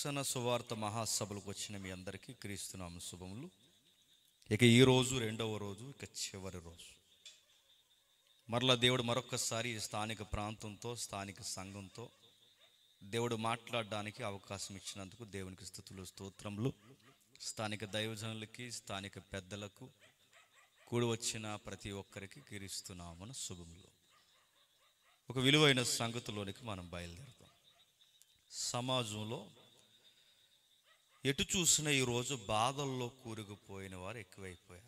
రక్షణ సువార్త మహాసభలకు వచ్చిన మీ అందరికీ క్రీస్తునామ శుభములు ఇక ఈ రోజు రెండవ రోజు ఇక చివరి రోజు మరలా దేవుడు మరొకసారి స్థానిక ప్రాంతంతో స్థానిక సంఘంతో దేవుడు మాట్లాడడానికి అవకాశం ఇచ్చినందుకు దేవునికి స్థుతులు స్తోత్రములు స్థానిక దైవజనులకి స్థానిక పెద్దలకు కూడి వచ్చిన ప్రతి ఒక్కరికి కీరిస్తున్నామని శుభములు ఒక విలువైన సంగతిలోనికి మనం బయలుదేరుతాం సమాజంలో ఎటు చూసినా ఈరోజు బాధల్లో కూరుకుపోయిన వారు ఎక్కువైపోయారు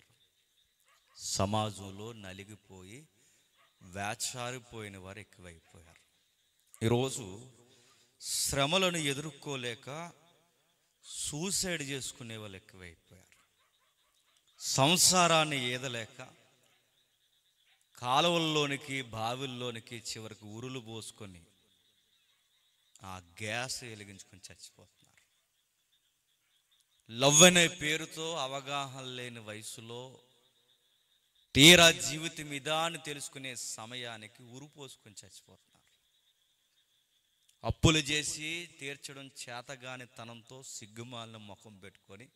సమాజంలో నలిగిపోయి వేచారిపోయిన వారు ఎక్కువైపోయారు ఈరోజు శ్రమలను ఎదుర్కోలేక సూసైడ్ చేసుకునే వాళ్ళు ఎక్కువైపోయారు సంసారాన్ని ఏదలేక కాలువల్లోనికి బావిల్లోనికి చివరికి ఉరులు పోసుకొని ఆ గ్యాస్ వెలిగించుకొని చచ్చిపోతారు లవ్ అనే పేరుతో అవగాహన లేని వయసులో తీరా జీవితం ఇదా అని తెలుసుకునే సమయానికి ఉరిపోసుకొని చచ్చిపోతున్నారు అప్పులు చేసి తీర్చడం చేతగాని తనంతో సిగ్గుమాలను ముఖం పెట్టుకొని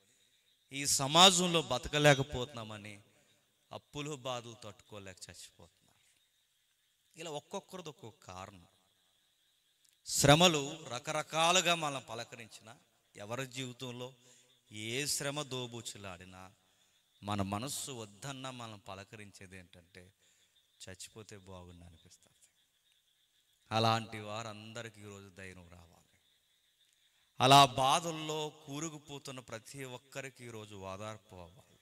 ఈ సమాజంలో బతకలేకపోతున్నామని అప్పులు బాధలు తట్టుకోలేక చచ్చిపోతున్నారు ఇలా ఒక్కొక్కరిది ఒక్కొక్క కారణం శ్రమలు రకరకాలుగా మనం పలకరించిన ఎవరి జీవితంలో ఏ శ్రమ దోబూచులాడినా మన మనస్సు వద్దన్న మనం పలకరించేది ఏంటంటే చచ్చిపోతే బాగుండి అనిపిస్తుంది అలాంటి వారందరికీ ఈరోజు ధైర్యం రావాలి అలా బాధల్లో కూరుకుపోతున్న ప్రతి ఒక్కరికి ఈరోజు వాదార్పు అవ్వాలి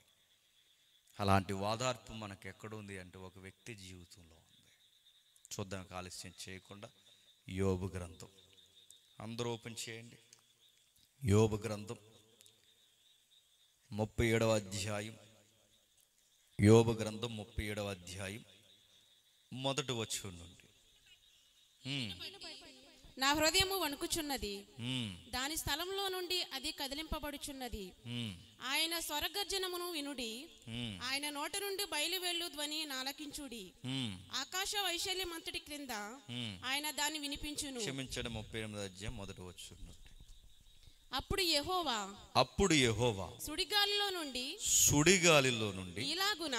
అలాంటి వాదార్పు మనకు ఎక్కడుంది అంటే ఒక వ్యక్తి జీవితంలో ఉంది చూద్దాం ఆలస్యం చేయకుండా యోగ గ్రంథం అందరూ ఓపెన్ చేయండి యోగ గ్రంథం ముప్పై ఏడవ అధ్యాయం యోగ గ్రంథం ముప్పై ఏడవ అధ్యాయం మొదటి వచ్చు నుండి నా హృదయము వణుకుచున్నది దాని స్థలంలో నుండి అది కదిలింపబడుచున్నది ఆయన స్వరగర్జనమును వినుడి ఆయన నోట నుండి బయలువెళ్ళు ధ్వని నాలకించుడి ఆకాశ వైశల్యమంతటి అంతటి క్రింద ఆయన దాన్ని వినిపించును క్షమించడం ముప్పై ఎనిమిది అధ్యాయం మొదటి వచ్చును అప్పుడు యెహోవా అప్పుడు యహోవా సుడిగాలిలో నుండి సుడిగాలిలో నుండి ఇలాగున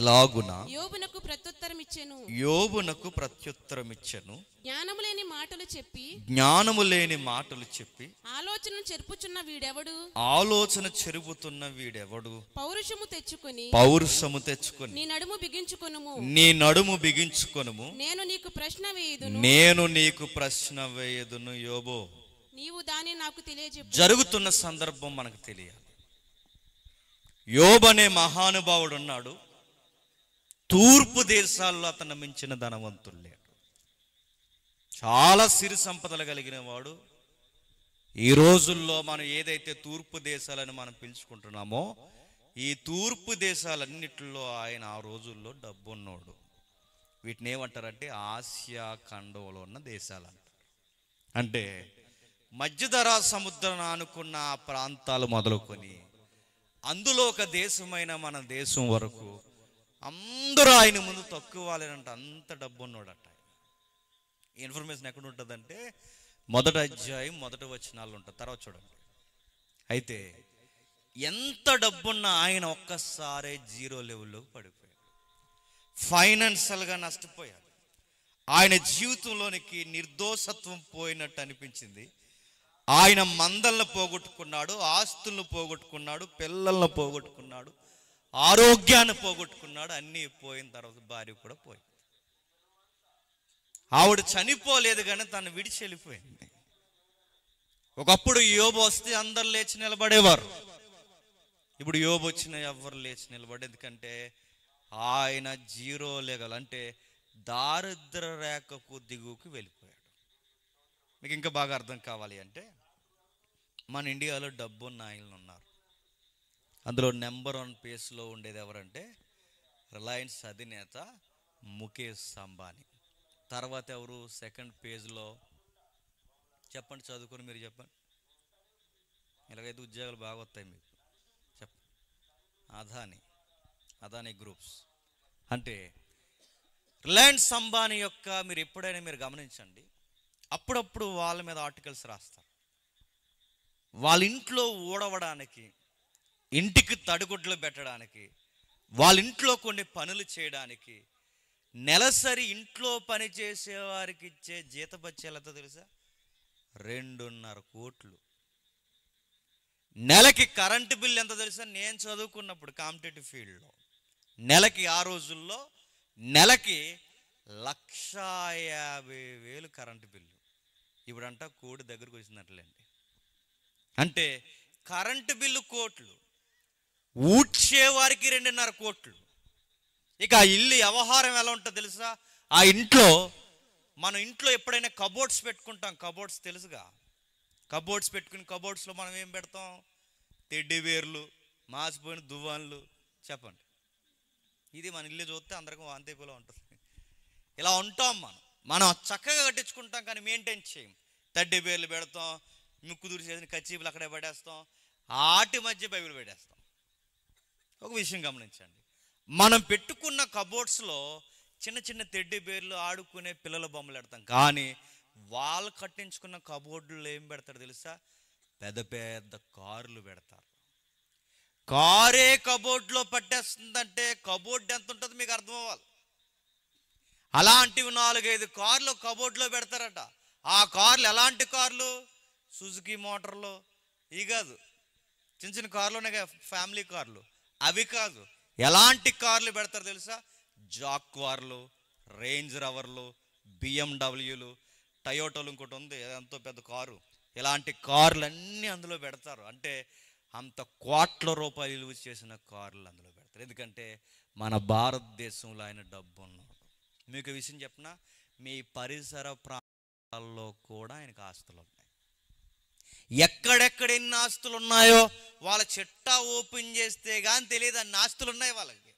ఇలాగున యోబునకు ప్రత్యుత్తరం ఇచ్చెను యోబునకు ప్రత్యుత్తరం ఇచ్చాను జ్ఞానము లేని మాటలు చెప్పి జ్ఞానము లేని మాటలు చెప్పి ఆలోచన చెరుపుచున్న వీడెవడు ఆలోచన చెరుపుతున్న వీడెవడు పౌరుషము తెచ్చుకుని పౌరుషము తెచ్చుకొని నీ నడుము బిగించుకును నీ నడుము బిగించుకొనుము నేను నీకు ప్రశ్న వేయదు నేను నీకు ప్రశ్న వేయదును యోబో నీవు దాని నాకు తెలియజే జరుగుతున్న సందర్భం మనకు తెలియాలి యోబ్ అనే మహానుభావుడు ఉన్నాడు తూర్పు దేశాల్లో అతను మించిన ధనవంతుడు లేడు చాలా సిరి సంపదలు కలిగిన వాడు ఈ రోజుల్లో మనం ఏదైతే తూర్పు దేశాలని మనం పిలుచుకుంటున్నామో ఈ తూర్పు దేశాలన్నిటిలో ఆయన ఆ రోజుల్లో డబ్బున్నోడు వీటిని ఏమంటారంటే ఆసియా ఖండంలో ఉన్న దేశాలు అంటారు అంటే మధ్యధరా సముద్రం అనుకున్న ఆ ప్రాంతాలు మొదలుకొని అందులో ఒక దేశమైన మన దేశం వరకు అందరూ ఆయన ముందు తక్కువ అంత డబ్బు ఉన్నాడట ఇన్ఫర్మేషన్ ఎక్కడ ఉంటుందంటే మొదట అధ్యాయం మొదట వచనాలు ఉంటుంది తర్వాత చూడండి అయితే ఎంత డబ్బున్న ఆయన ఒక్కసారే జీరో లెవెల్లో పడిపోయాడు ఫైనాన్షియల్గా నష్టపోయాడు ఆయన జీవితంలోనికి నిర్దోషత్వం పోయినట్టు అనిపించింది ఆయన మందలను పోగొట్టుకున్నాడు ఆస్తులను పోగొట్టుకున్నాడు పిల్లలను పోగొట్టుకున్నాడు ఆరోగ్యాన్ని పోగొట్టుకున్నాడు అన్నీ పోయిన తర్వాత భార్య కూడా పోయింది ఆవిడ చనిపోలేదు కానీ తను విడిచి వెళ్ళిపోయింది ఒకప్పుడు యోబు వస్తే అందరు లేచి నిలబడేవారు ఇప్పుడు యోబు వచ్చిన ఎవరు లేచి నిలబడే ఎందుకంటే ఆయన జీరో లెవెల్ అంటే దారిద్ర రేఖకు దిగుకు వెళ్ళిపోయారు మీకు ఇంకా బాగా అర్థం కావాలి అంటే మన ఇండియాలో డబ్బు ఆయనలు ఉన్నారు అందులో నెంబర్ వన్ పేస్లో ఉండేది ఎవరంటే రిలయన్స్ అధినేత ముఖేష్ అంబానీ తర్వాత ఎవరు సెకండ్ పేజ్లో చెప్పండి చదువుకొని మీరు చెప్పండి ఇలాగైతే ఉద్యోగాలు బాగా వస్తాయి మీకు చెప్ప అదాని అదాని గ్రూప్స్ అంటే రిలయన్స్ అంబానీ యొక్క మీరు ఎప్పుడైనా మీరు గమనించండి అప్పుడప్పుడు వాళ్ళ మీద ఆర్టికల్స్ రాస్తారు వాళ్ళ ఇంట్లో ఊడవడానికి ఇంటికి తడిగుడ్లు పెట్టడానికి వాళ్ళ ఇంట్లో కొన్ని పనులు చేయడానికి నెలసరి ఇంట్లో పని చేసేవారికి ఇచ్చే ఎంత తెలుసా రెండున్నర కోట్లు నెలకి కరెంటు బిల్ ఎంత తెలుసా నేను చదువుకున్నప్పుడు కాంపిటేటివ్ ఫీల్డ్లో నెలకి ఆ రోజుల్లో నెలకి లక్షా యాభై వేలు కరెంటు బిల్లు ఇప్పుడంటా కోడి దగ్గరకు వచ్చిందట్లేండి అంటే కరెంటు బిల్లు కోట్లు ఊడ్చేవారికి రెండున్నర కోట్లు ఇక ఆ ఇల్లు వ్యవహారం ఎలా ఉంటుందో తెలుసా ఆ ఇంట్లో మనం ఇంట్లో ఎప్పుడైనా కబోర్డ్స్ పెట్టుకుంటాం కబోర్డ్స్ తెలుసుగా కబోర్డ్స్ పెట్టుకుని కబోర్డ్స్లో మనం ఏం పెడతాం తెడ్డి వేర్లు మాసిపోయిన దువ్వాన్లు చెప్పండి ఇది మన ఇల్లు చూస్తే అందరికీ వాంతిపోలో ఉంటుంది ఇలా ఉంటాం మనం మనం చక్కగా కట్టించుకుంటాం కానీ మెయింటైన్ చేయం తడ్డి పేర్లు పెడతాం ముక్కు దూరి చేసిన కచ్చీపులు అక్కడే పడేస్తాం ఆటి మధ్య బైబిల్ పెట్టేస్తాం ఒక విషయం గమనించండి మనం పెట్టుకున్న కబోర్డ్స్లో చిన్న చిన్న తెడ్డి బేర్లు ఆడుకునే పిల్లల బొమ్మలు పెడతాం కానీ వాళ్ళు కట్టించుకున్న కబోర్డులు ఏం పెడతారు తెలుసా పెద్ద పెద్ద కార్లు పెడతారు కారే కబోర్డ్లో పట్టేస్తుందంటే కబోర్డ్ ఎంత ఉంటుందో మీకు అర్థం అవ్వాలి అలాంటివి నాలుగైదు కార్లు కబోర్డ్లో పెడతారట ఆ కార్లు ఎలాంటి కార్లు సుజుకి మోటార్లు ఇవి కాదు చిన్న చిన్న కార్లు ఉన్నాయి ఫ్యామిలీ కార్లు అవి కాదు ఎలాంటి కార్లు పెడతారు తెలుసా జాక్వార్లు రేంజ్ రవర్లు బిఎండబ్ల్యూలు టయోటోలు ఇంకోటి ఉంది ఎంతో పెద్ద కారు ఇలాంటి కార్లు అన్నీ అందులో పెడతారు అంటే అంత కోట్ల రూపాయలు చేసిన కార్లు అందులో పెడతారు ఎందుకంటే మన భారతదేశంలో ఆయన డబ్బు ఉన్నారు మీకు విషయం చెప్పిన మీ పరిసర ప్రాంతాల్లో కూడా ఆయనకు ఆస్తులు ఉన్నాయి ఎక్కడెక్కడ ఎన్ని ఆస్తులు ఉన్నాయో వాళ్ళ చిట్టా ఓపెన్ చేస్తే కానీ తెలియదు అన్ని ఆస్తులు ఉన్నాయి వాళ్ళకి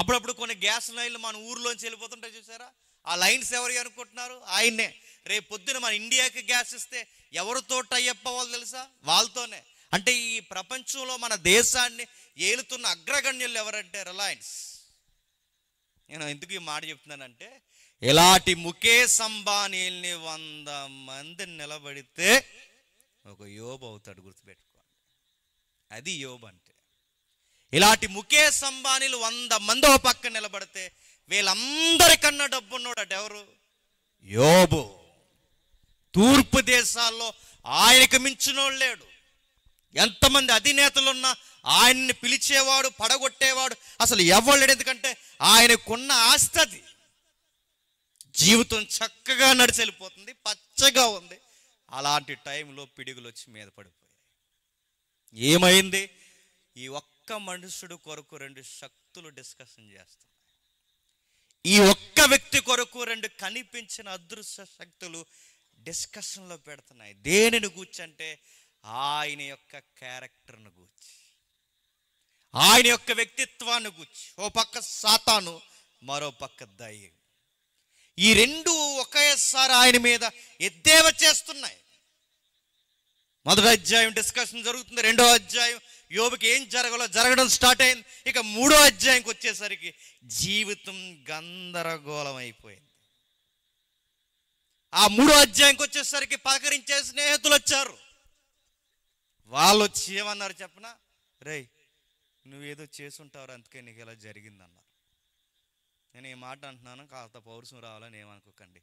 అప్పుడప్పుడు కొన్ని గ్యాస్ లైన్లు మన ఊర్లోంచి వెళ్ళిపోతుంటాయి చూసారా ఆ లైన్స్ ఎవరు అనుకుంటున్నారు ఆయన్నే రేపు పొద్దున మన ఇండియాకి గ్యాస్ ఇస్తే ఎవరితో అయ్యప్ప వాళ్ళు తెలుసా వాళ్ళతోనే అంటే ఈ ప్రపంచంలో మన దేశాన్ని ఏలుతున్న అగ్రగణ్యులు ఎవరంటే రిలయన్స్ నేను ఎందుకు ఈ మాట చెప్తున్నానంటే ఇలాంటి ముఖేష్ అంబానీల్ని వంద మంది నిలబడితే ఒక యోబు అవుతాడు గుర్తుపెట్టుకోండి అది యోబు అంటే ఇలాంటి ముఖేష్ అంబానీలు వంద మంది ఒక పక్క నిలబడితే వీళ్ళందరికన్నా డబ్బున్నోడట ఎవరు యోబు తూర్పు దేశాల్లో ఆయనకు మించినోళ్ళు లేడు ఎంతమంది అధినేతలున్నా ఆయన్ని పిలిచేవాడు పడగొట్టేవాడు అసలు ఎవడు ఎందుకంటే ఆయనకున్న ఆస్తి అది జీవితం చక్కగా నడిచి వెళ్ళిపోతుంది పచ్చగా ఉంది అలాంటి టైంలో పిడుగులు వచ్చి మీద పడిపోయాయి ఏమైంది ఈ ఒక్క మనుషుడు కొరకు రెండు శక్తులు డిస్కషన్ చేస్తాం ఈ ఒక్క వ్యక్తి కొరకు రెండు కనిపించిన అదృశ్య శక్తులు డిస్కషన్లో పెడుతున్నాయి దేనిని కూర్చంటే ఆయన యొక్క క్యారెక్టర్ను కూర్చి ఆయన యొక్క వ్యక్తిత్వాన్ని గుర్చి ఓ పక్క సాతాను మరో పక్క దయ్యం ఈ రెండు ఒకేసారి ఆయన మీద ఎద్దేవ చేస్తున్నాయి మొదటి అధ్యాయం డిస్కషన్ జరుగుతుంది రెండో అధ్యాయం యోగికి ఏం జరగాలో జరగడం స్టార్ట్ అయింది ఇక మూడో అధ్యాయంకి వచ్చేసరికి జీవితం గందరగోళం అయిపోయింది ఆ మూడో అధ్యాయంకి వచ్చేసరికి పలకరించే స్నేహితులు వచ్చారు వాళ్ళు వచ్చి ఏమన్నారు చెప్పనా రే నువ్వేదో చేసుంటావు అందుకే నీకు ఇలా జరిగిందన్నారు నేను ఈ మాట అంటున్నాను కాస్త పౌరుషం రావాలని ఏమనుకోకండి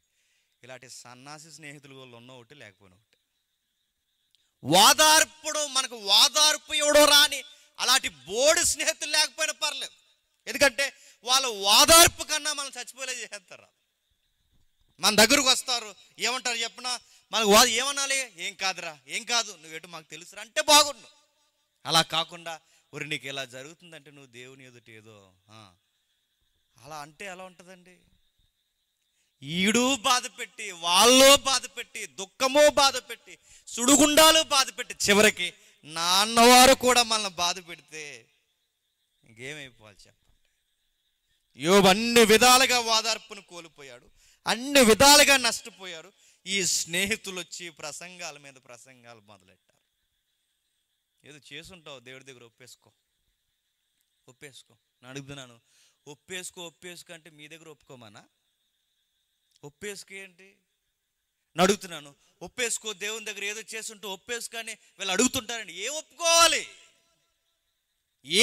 ఇలాంటి సన్నాసి స్నేహితులు వాళ్ళు ఉన్న ఒకటి లేకపోయిన ఒకటి వాదార్పుడు మనకు వాదార్పు ఎవడో రాని అలాంటి బోడి స్నేహితులు లేకపోయినా పర్లేదు ఎందుకంటే వాళ్ళ వాదార్పు కన్నా మనం చచ్చిపోలే చేస్తారు మన దగ్గరకు వస్తారు ఏమంటారు చెప్పినా మనకు వాళ్ళు ఏమనాలి ఏం కాదురా ఏం కాదు నువ్వేటో మాకు తెలుసురా అంటే బాగుండు అలా కాకుండా మరి నీకు ఇలా జరుగుతుందంటే నువ్వు దేవుని ఎదుటి ఏదో అలా అంటే ఎలా ఉంటుందండి ఈడు బాధ పెట్టి వాళ్ళు బాధ పెట్టి దుఃఖము బాధ పెట్టి సుడుగుండాలు బాధ పెట్టి చివరికి నాన్నవారు కూడా మనల్ని బాధ పెడితే ఇంకేమైపోవాలి చెప్పండి యోబు అన్ని విధాలుగా వాదార్పును కోల్పోయాడు అన్ని విధాలుగా నష్టపోయాడు ఈ స్నేహితులు వచ్చి ప్రసంగాల మీద ప్రసంగాలు మొదలెట్టారు ఏదో చేసుంటావు దేవుడి దగ్గర ఒప్పేసుకో ఒప్పేసుకో నేను అడుగుతున్నాను ఒప్పేసుకో ఒప్పేసుకో అంటే మీ దగ్గర ఒప్పుకోమానా ఒప్పేసుకో ఏంటి నేను అడుగుతున్నాను ఒప్పేసుకో దేవుని దగ్గర ఏదో చేస్తుంటే అని వీళ్ళు అడుగుతుంటారండి ఏం ఒప్పుకోవాలి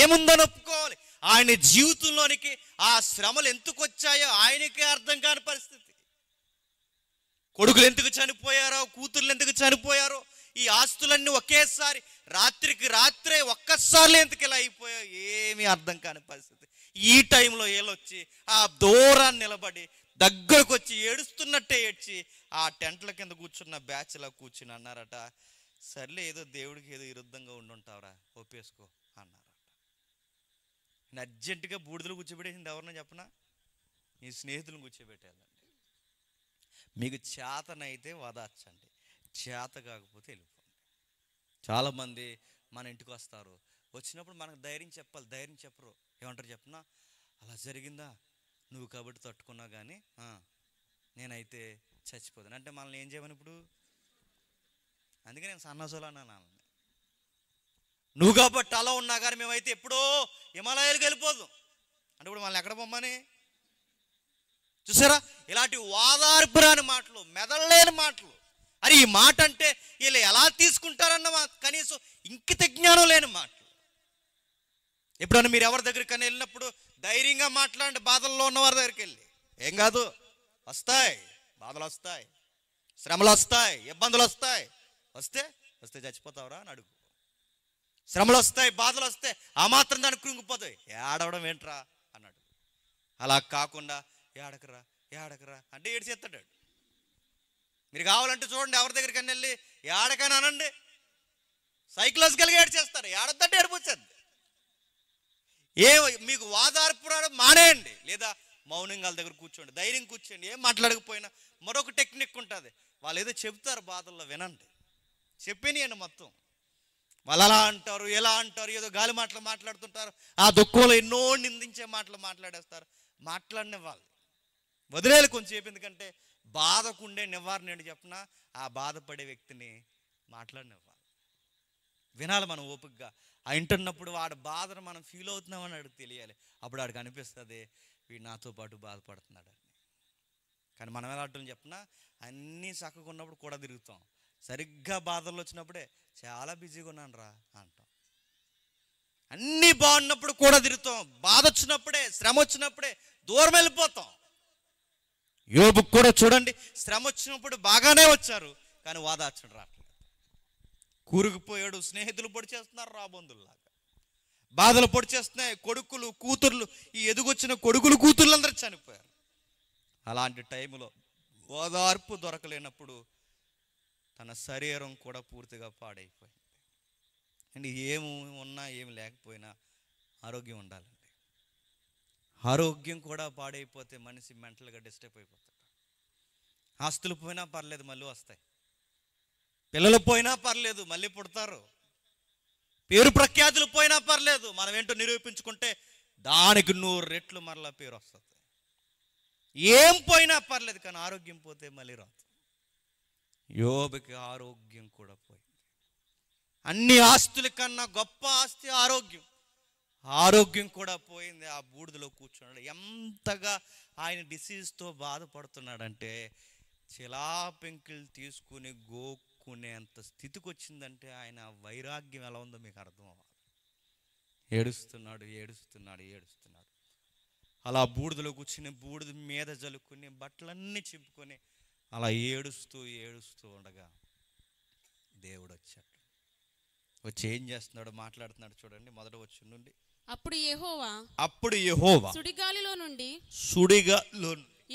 ఏముందని ఒప్పుకోవాలి ఆయన జీవితంలోనికి ఆ శ్రమలు ఎందుకు వచ్చాయో ఆయనకే అర్థం కాని పరిస్థితి కొడుకులు ఎందుకు చనిపోయారో కూతుర్లు ఎందుకు చనిపోయారో ఈ ఆస్తులన్నీ ఒకేసారి రాత్రికి రాత్రే ఒక్కసారి ఎందుకు ఇలా అయిపోయా ఏమీ అర్థం కాని పరిస్థితి ఈ టైంలో ఏలొచ్చి ఆ దూరాన్ని నిలబడి దగ్గరకు వచ్చి ఏడుస్తున్నట్టే ఏడ్చి ఆ టెంట్ల కింద కూర్చున్న బ్యాచ్లో కూర్చుని అన్నారట సర్లే ఏదో దేవుడికి ఏదో విరుద్ధంగా ఉండుంటావురా ఒప్పేసుకో అన్నారట నేను అర్జెంటుగా బూడిదలు కూర్చోబెట్టేసింది ఎవరన్నా చెప్పనా నీ స్నేహితులను కూర్చోబెట్టాలండి మీకు చేతనైతే వదార్చండి చేత కాకపోతే వెళ్ళిపోండి చాలామంది మన ఇంటికి వస్తారు వచ్చినప్పుడు మనకు ధైర్యం చెప్పాలి ధైర్యం చెప్పరు ఏమంటారు చెప్పినా అలా జరిగిందా నువ్వు కాబట్టి తట్టుకున్నా కానీ నేనైతే చచ్చిపోతాను అంటే మనల్ని ఏం చేయమని ఇప్పుడు అందుకే నేను సన్నసులు అన్నాను నువ్వు కాబట్టి అలా ఉన్నా కానీ మేమైతే ఎప్పుడో హిమాలయాలకు వెళ్ళిపోదు అంటే ఇప్పుడు మనల్ని ఎక్కడ పొమ్మని చూసారా ఇలాంటి వాదార్పురాని మాటలు మెదడలేని మాటలు అరే ఈ మాట అంటే వీళ్ళు ఎలా తీసుకుంటారన్న కనీసం ఇంకిత జ్ఞానం లేని మాట ఎప్పుడన్నా మీరు ఎవరి దగ్గరికి వెళ్ళినప్పుడు ధైర్యంగా మాట్లాడండి బాధల్లో ఉన్న వారి దగ్గరికి వెళ్ళి ఏం కాదు వస్తాయి బాధలు వస్తాయి శ్రమలు వస్తాయి ఇబ్బందులు వస్తాయి వస్తే వస్తే చచ్చిపోతావురా అని అడుగు శ్రమలు వస్తాయి బాధలు వస్తే ఆ మాత్రం దాన్ని కృంగిపోతాయి ఏడవడం ఏంట్రా అన్నాడు అలా కాకుండా ఏడకరా ఏడకరా అంటే ఏడు చేస్తాడు మీరు కావాలంటే చూడండి ఎవరి దగ్గరికి వెళ్ళి ఏడకైనా అనండి సైకలాజికల్గా ఏడ్ చేస్తారు ఏడద్దంటే ఏడిపోతుంది ఏ మీకు వాదార్పురాడు మానేయండి లేదా మౌనంగా వాళ్ళ దగ్గర కూర్చోండి ధైర్యం కూర్చోండి ఏం మాట్లాడకపోయినా మరొక టెక్నిక్ ఉంటుంది వాళ్ళు ఏదో చెబుతారు బాధల్లో వినండి చెప్పినాయండి మొత్తం వాళ్ళు అలా అంటారు ఎలా అంటారు ఏదో గాలి మాటలు మాట్లాడుతుంటారు ఆ దుఃఖంలో ఎన్నో నిందించే మాటలు మాట్లాడేస్తారు మాట్లాడిన వాళ్ళు వదిలేదు కొంచెం ఎందుకంటే బాధకుండే నివారణ ఏంటి చెప్పిన ఆ బాధపడే వ్యక్తిని మాట్లాడినివ్వాలి వినాలి మనం ఓపికగా ఆ వింటున్నప్పుడు వాడి బాధను మనం ఫీల్ అవుతున్నామని అడిగి తెలియాలి అప్పుడు ఆడికి అనిపిస్తుంది వీడు నాతో పాటు బాధపడుతున్నాడు అని కానీ మనం ఎలా అంటున్నాం చెప్పినా అన్నీ చక్కగా ఉన్నప్పుడు కూడా తిరుగుతాం సరిగ్గా బాధలు వచ్చినప్పుడే చాలా బిజీగా ఉన్నాను రా అంటాం అన్నీ బాగున్నప్పుడు కూడా తిరుగుతాం బాధ వచ్చినప్పుడే శ్రమ వచ్చినప్పుడే దూరం వెళ్ళిపోతాం యోబు కూడా చూడండి శ్రమ వచ్చినప్పుడు బాగానే వచ్చారు కానీ వాదార్చడం రావట్లేదు కూరుకుపోయాడు స్నేహితులు పొడి చేస్తున్నారు రాబందుల్లాగా బాధలు పొడి చేస్తున్నాయి కొడుకులు కూతుర్లు ఈ ఎదుగొచ్చిన కొడుకులు కూతుర్లందరూ చనిపోయారు అలాంటి టైంలో ఓదార్పు దొరకలేనప్పుడు తన శరీరం కూడా పూర్తిగా పాడైపోయింది అండ్ ఏమి ఉన్నా ఏమి లేకపోయినా ఆరోగ్యం ఉండాలి ఆరోగ్యం కూడా పాడైపోతే మనిషి మెంటల్గా డిస్టర్బ్ అయిపోతాడు ఆస్తులు పోయినా పర్లేదు మళ్ళీ వస్తాయి పిల్లలు పోయినా పర్లేదు మళ్ళీ పుడతారు పేరు ప్రఖ్యాతులు పోయినా పర్లేదు మనం ఏంటో నిరూపించుకుంటే దానికి నూరు రెట్లు మరలా పేరు వస్తుంది ఏం పోయినా పర్లేదు కానీ ఆరోగ్యం పోతే మళ్ళీ రాదు యోబుకి ఆరోగ్యం కూడా పోయింది అన్ని ఆస్తుల కన్నా గొప్ప ఆస్తి ఆరోగ్యం ఆరోగ్యం కూడా పోయింది ఆ బూడిదలో కూర్చున్నాడు ఎంతగా ఆయన డిసీజ్తో బాధపడుతున్నాడంటే చిలాపెంకిల్ తీసుకుని గోక్కునేంత స్థితికి వచ్చిందంటే ఆయన వైరాగ్యం ఎలా ఉందో మీకు అర్థం అవ్వాలి ఏడుస్తున్నాడు ఏడుస్తున్నాడు ఏడుస్తున్నాడు అలా బూడిదలో కూర్చుని బూడిద మీద జలుక్కుని బట్టలన్నీ చింపుకొని అలా ఏడుస్తూ ఏడుస్తూ ఉండగా దేవుడు వచ్చాడు వచ్చి ఏం చేస్తున్నాడు మాట్లాడుతున్నాడు చూడండి మొదట వచ్చి నుండి అప్పుడు యెహోవా అప్పుడు యెహోవా సుడిగాలిలో నుండి సుడిగాలిలో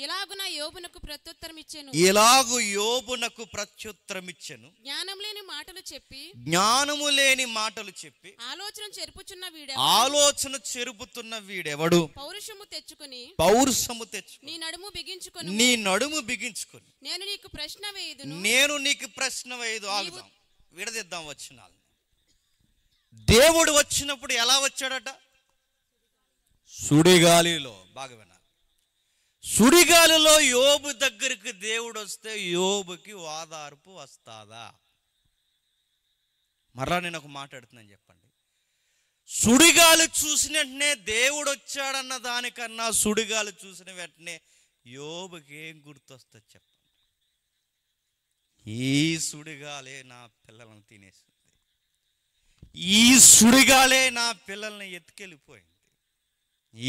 ఎలాగున యోబునకు ప్రత్యుత్తరం ఇచ్చాను ఎలాగు యోబునకు ప్రత్యుత్తరం ఇచ్చాను జ్ఞానం లేని మాటలు చెప్పి జ్ఞానము లేని మాటలు చెప్పి ఆలోచన చెరుపుచున్న వీడే ఆలోచన చెరుపుతున్న వీడెవడు పౌరుషము తెచ్చుకుని పౌరుషము తెచ్చు నీ నడుము బిగించుకొని నీ నడుము బిగించుకొని నేను నీకు ప్రశ్న వేయదు నేను నీకు ప్రశ్న వేయదు ఆగుదాం విడదిద్దాం వచ్చిన దేవుడు వచ్చినప్పుడు ఎలా వచ్చాడట సుడిగాలిలో బాగా వినాలి సుడిగాలిలో యోబు దగ్గరికి దేవుడు వస్తే యోబుకి ఓదార్పు వస్తాదా మరలా నేను ఒక మాట్లాడుతున్నాను చెప్పండి సుడిగాలి చూసిన వెంటనే దేవుడు వచ్చాడన్న దానికన్నా సుడిగాలి చూసిన వెంటనే యోబుకి ఏం గుర్తొస్తుంది చెప్పండి ఈ సుడిగాలే నా పిల్లలను తినేసింది ఈ సుడిగాలే నా పిల్లల్ని ఎత్తుకెళ్ళిపోయింది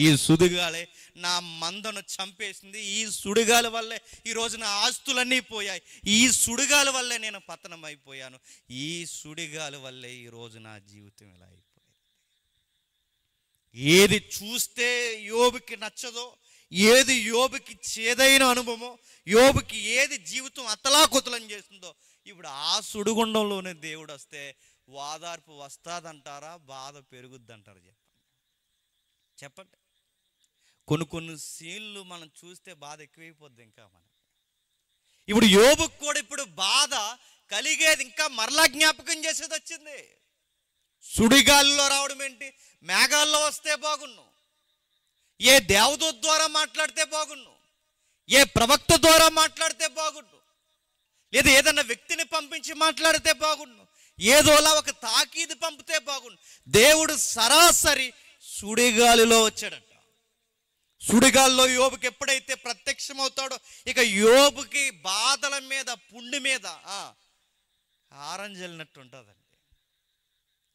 ఈ సుడిగాలే నా మందను చంపేసింది ఈ సుడిగాలి వల్లే ఈరోజు నా ఆస్తులన్నీ పోయాయి ఈ సుడిగాలి వల్లే నేను పతనం అయిపోయాను ఈ సుడిగాలి వల్లే ఈరోజు నా జీవితం ఇలా అయిపోయింది ఏది చూస్తే యోబుకి నచ్చదో ఏది యోబుకి చేదైన అనుభవమో యోబుకి ఏది జీవితం అతలాకుతలం చేసిందో ఇప్పుడు ఆ సుడిగుండంలోనే దేవుడు వస్తే వాదార్పు వస్తాదంటారా బాధ పెరుగుద్దంటారు చెప్పి చెప్పండి కొన్ని కొన్ని సీన్లు మనం చూస్తే బాధ ఎక్కువైపోద్ది ఇంకా మనం ఇప్పుడు యోబుకు కూడా ఇప్పుడు బాధ కలిగేది ఇంకా మరలా జ్ఞాపకం చేసేది వచ్చింది సుడిగాలిలో రావడం ఏంటి మేఘాల్లో వస్తే బాగున్ను ఏ దేవదూత్ ద్వారా మాట్లాడితే బాగున్ను ఏ ప్రవక్త ద్వారా మాట్లాడితే బాగుండు లేదా ఏదన్నా వ్యక్తిని పంపించి మాట్లాడితే బాగుండు ఏదోలా ఒక తాకీదు పంపితే బాగుండు దేవుడు సరాసరి సుడిగాలిలో వచ్చాడంట సుడిగాలిలో యోబుకి ఎప్పుడైతే ప్రత్యక్షం అవుతాడో ఇక యోబుకి బాధల మీద పుండి మీద ఆరంజలినట్టు ఉంటుందండి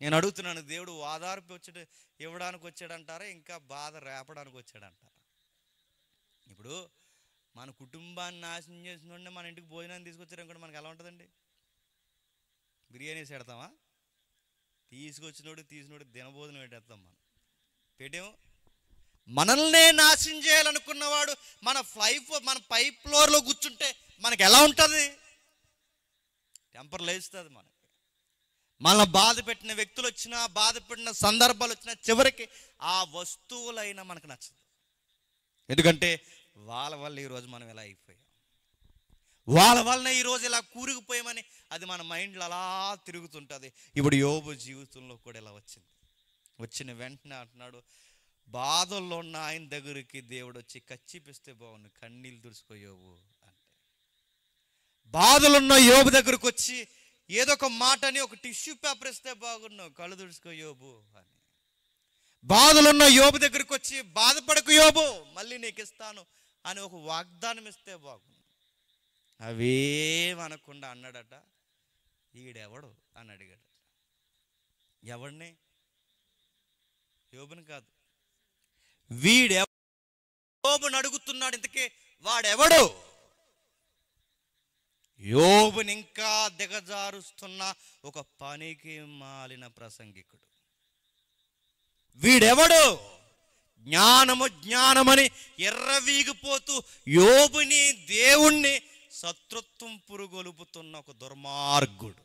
నేను అడుగుతున్నాను దేవుడు ఆధారపు వచ్చాడు ఇవ్వడానికి వచ్చాడంటారా ఇంకా బాధ రేపడానికి వచ్చాడంటారా ఇప్పుడు మన కుటుంబాన్ని నాశనం చేసిన మన ఇంటికి భోజనాన్ని తీసుకొచ్చారు అనుకోండి మనకు ఎలా ఉంటుందండి బిర్యానీ పెడతామా తీసుకొచ్చినోడు తీసినోడు దినభోజనం పెట్టేస్తాం మనం పేడేం మనల్నే నాశనం చేయాలనుకున్నవాడు మన ఫ్లై మన పై ఫ్లోర్లో కూర్చుంటే మనకి ఎలా ఉంటుంది టెంపర్ లేస్తుంది మనకి మన బాధ పెట్టిన వ్యక్తులు వచ్చినా బాధ పెట్టిన సందర్భాలు వచ్చినా చివరికి ఆ వస్తువులైనా మనకు నచ్చదు ఎందుకంటే వాళ్ళ వల్ల ఈరోజు మనం ఎలా అయిపోయాం వాళ్ళ వల్లనే ఈరోజు ఇలా కూరుకుపోయామని అది మన మైండ్లో అలా తిరుగుతుంటుంది ఇప్పుడు యోబు జీవితంలో కూడా ఇలా వచ్చింది వచ్చిన వెంటనే అంటున్నాడు బాధల్లో ఉన్న ఆయన దగ్గరికి దేవుడు వచ్చి కచ్చిపిస్తే బాగుంది కన్నీళ్ళు దురిసిపోయావు అంటే బాధలున్న యోబు దగ్గరకు వచ్చి ఏదో ఒక మాట అని ఒక టిష్యూ పేపర్ ఇస్తే బాగున్నావు కళ్ళు యోబు అని బాధలున్న యోబు దగ్గరికి వచ్చి బాధపడకు యోబు మళ్ళీ నీకు ఇస్తాను అని ఒక వాగ్దానం ఇస్తే బాగుండు అవేమనకుండా అన్నాడట ఈడెవడు అని అడిగాడు ఎవడిని యోబుని కాదు వీడెవోబుని అడుగుతున్నాడు ఇంతకీ వాడెవడు యోబుని ఇంకా దిగజారుస్తున్న ఒక పనికి మాలిన ప్రసంగికుడు వీడెవడు జ్ఞానము జ్ఞానమని ఎర్రవీగిపోతూ యోబుని దేవుణ్ణి శత్రుత్వం పురుగొలుపుతున్న ఒక దుర్మార్గుడు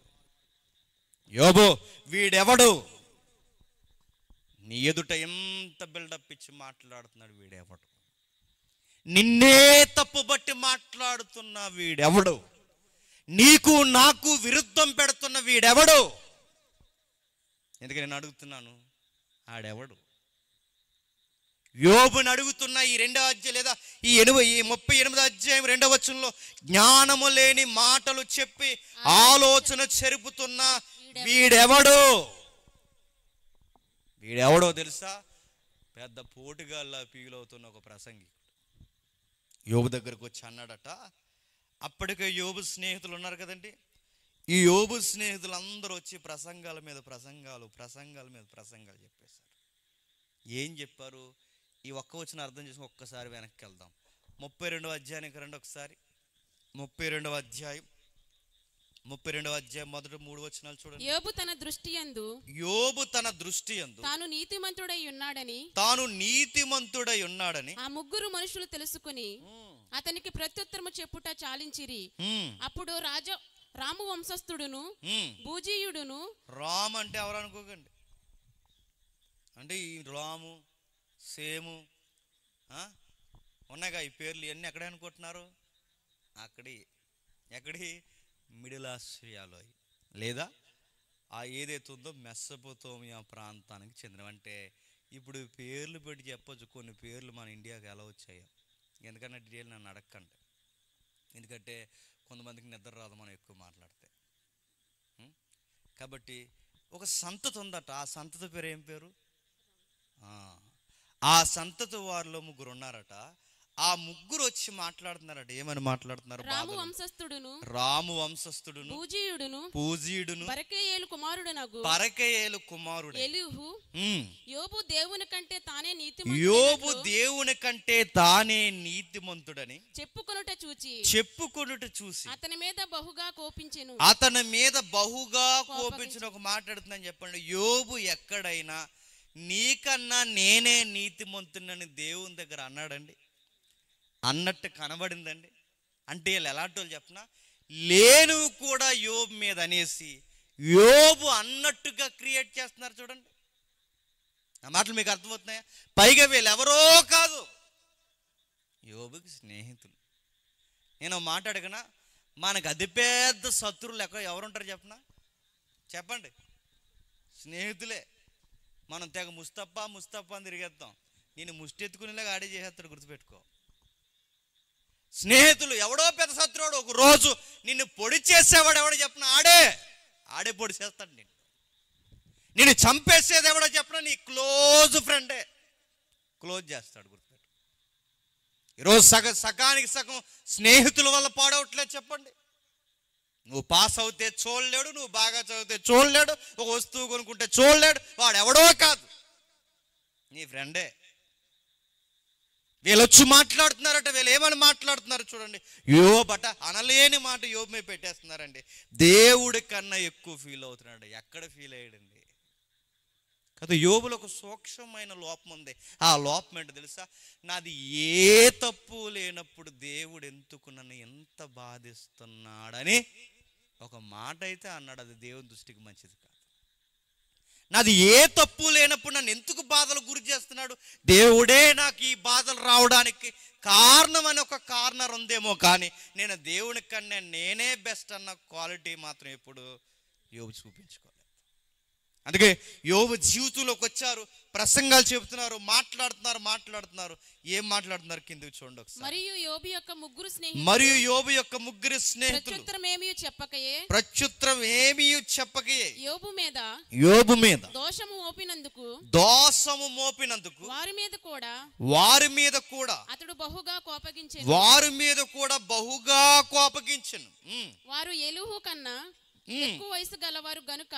యోబు వీడెవడు నీ ఎదుట ఎంత బిల్డప్ ఇచ్చి మాట్లాడుతున్నాడు వీడెవడు నిన్నే తప్పుబట్టి మాట్లాడుతున్న వీడెవడు నీకు నాకు విరుద్ధం పెడుతున్న వీడెవడు ఎందుకని నేను అడుగుతున్నాను ఆడెవడు యోబుని అడుగుతున్న ఈ రెండవ అధ్యాయం లేదా ఈ ఎనిమిది ఈ ముప్పై ఎనిమిది అధ్యాయం రెండవ వచనంలో జ్ఞానము లేని మాటలు చెప్పి ఆలోచన చెరుపుతున్న వీడెవడు వీడెవడో తెలుసా పెద్ద పోటుగాళ్ళ అవుతున్న ఒక ప్రసంగి యోబు దగ్గరకు వచ్చి అన్నాడట అప్పటికే యోబు స్నేహితులు ఉన్నారు కదండి ఈ యోబు స్నేహితులందరూ వచ్చి ప్రసంగాల మీద ప్రసంగాలు ప్రసంగాల మీద ప్రసంగాలు చెప్పేశారు ఏం చెప్పారు ఈ ఒక్క వచ్చిన అర్థం చేసుకుని ఒక్కసారి వెనక్కి వెళ్దాం ముప్పై రెండవ అధ్యాయానికి రెండు ఒకసారి ముప్పై రెండవ అధ్యాయం ముప్పై రెండవ అధ్యాయం మొదటి మూడు వచనాలు చూడండి యోబు తన దృష్టి యందు యోబు తన దృష్టి యందు తాను నీతిమంతుడై ఉన్నాడని తాను నీతిమంతుడై ఉన్నాడని ఆ ముగ్గురు మనుషులు తెలుసుకుని అతనికి ప్రత్యుత్తరము చెప్పుట చాలించిరి అప్పుడు రాజ రాము వంశస్థుడును భూజీయుడును రామ్ అంటే ఎవరు అనుకోకండి అంటే ఈ రాము సేము ఉన్నాయిగా ఈ పేర్లు ఇవన్నీ ఎక్కడ అనుకుంటున్నారు అక్కడి ఎక్కడి మిడిల్ ఆస్ట్రియాలో లేదా ఆ ఏదైతే ఉందో మెస్సపోతోమియా ప్రాంతానికి చెందిన అంటే ఇప్పుడు పేర్లు పెట్టి చెప్పచ్చు కొన్ని పేర్లు మన ఇండియాకి ఎలా వచ్చాయో ఎందుకంటే డీటెయిల్ నన్ను అడగకండి ఎందుకంటే కొంతమందికి నిద్ర రాదు మనం ఎక్కువ మాట్లాడితే కాబట్టి ఒక సంతతి ఉందట ఆ సంతతి పేరు ఏం పేరు ఆ సంతతి వారిలో ముగ్గురు ఉన్నారట ఆ ముగ్గురు వచ్చి మాట్లాడుతున్నారట ఏమని మాట్లాడుతున్నారు రాము వంశస్థుడును రాము వంశస్థుడును పూజీయుడును పూజీయుడును పరకేయేలు కుమారుడు నాకు పరకేయేలు కుమారుడు ఎలుహు యోబు దేవుని కంటే తానే నీతి యోబు దేవుని కంటే తానే నీతిమంతుడని చెప్పుకొనుట చూచి చెప్పుకొనుట చూసి అతని మీద బహుగా కోపించను అతని మీద బహుగా కోపించిన ఒక మాట్లాడుతుందని చెప్పండి యోబు ఎక్కడైనా నీకన్నా నేనే నీతిమంతునని దేవుని దగ్గర అన్నాడండి అన్నట్టు కనబడిందండి అంటే వీళ్ళు ఎలాంటి వాళ్ళు చెప్పిన లేను కూడా యోబు మీద అనేసి యోబు అన్నట్టుగా క్రియేట్ చేస్తున్నారు చూడండి నా మాటలు మీకు అర్థమవుతున్నాయా పైగా వీళ్ళు ఎవరో కాదు యోబుకి స్నేహితులు నేను మాట అడిగినా మనకు అతి పెద్ద శత్రువులు ఎక్కడ ఎవరు ఉంటారు చెప్పనా చెప్పండి స్నేహితులే మనం తెగ ముస్తప్ప ముస్తప్ప అని తిరిగేద్దాం నేను ఎత్తుకునేలాగా ఆడే చేసేస్తాడు గుర్తుపెట్టుకో స్నేహితులు ఎవడో పెద్ద శత్రువుడు ఒక రోజు నిన్ను పొడి చేసేవాడు ఎవడో చెప్పిన ఆడే ఆడే పొడి చేస్తాడు నేను నిన్ను చంపేసేది ఎవడో చెప్పిన నీ క్లోజ్ ఫ్రెండే క్లోజ్ చేస్తాడు గుర్తుపెట్టు ఈరోజు సగ సగానికి సగం స్నేహితుల వల్ల పాడవట్లేదు చెప్పండి నువ్వు పాస్ అవుతే చూడలేడు నువ్వు బాగా చదివితే చూడలేడు ఒక వస్తువు కొనుక్కుంటే చూడలేడు వాడు ఎవడో కాదు నీ ఫ్రెండే వీళ్ళొచ్చి మాట్లాడుతున్నారట వీళ్ళు ఏమని మాట్లాడుతున్నారు చూడండి యోబట అనలేని మాట యోబు మీద పెట్టేస్తున్నారండి దేవుడి కన్నా ఎక్కువ ఫీల్ అవుతున్నాడు ఎక్కడ ఫీల్ అయ్యాడండి కదా యోబులో ఒక సూక్ష్మమైన లోపం ఉంది ఆ లోపం ఏంటో తెలుసా నాది ఏ తప్పు లేనప్పుడు దేవుడు ఎందుకు నన్ను ఎంత బాధిస్తున్నాడని ఒక మాట అయితే అన్నాడు అది దేవుని దృష్టికి మంచిది నాది ఏ తప్పు లేనప్పుడు నన్ను ఎందుకు బాధలు గురి చేస్తున్నాడు దేవుడే నాకు ఈ బాధలు రావడానికి కారణం అని ఒక కార్నర్ ఉందేమో కానీ నేను దేవుని కన్నా నేనే బెస్ట్ అన్న క్వాలిటీ మాత్రం ఎప్పుడు యోగు చూపించుకో అందుకే యోగు జీవితంలోకి వచ్చారు ప్రసంగాలు చెబుతున్నారు మాట్లాడుతున్నారు మాట్లాడుతున్నారు ఏం మాట్లాడుతున్నారు కింద చూడండి మరియు యోబు యొక్క ముగ్గురు స్నేహితులు మరియు యోబు యొక్క ముగ్గురు స్నేహితులు ప్రత్యుత్తరం చెప్పకయే ప్రత్యుత్తరం ఏమి చెప్పకయే యోబు మీద యోబు మీద దోషము మోపినందుకు దోషము మోపినందుకు వారి మీద కూడా వారి మీద కూడా అతడు బహుగా కోపగించెను వారి మీద కూడా బహుగా కోపగించను వారు ఎలుహు కన్నా ఎక్కువ వయసు గలవారు గనుక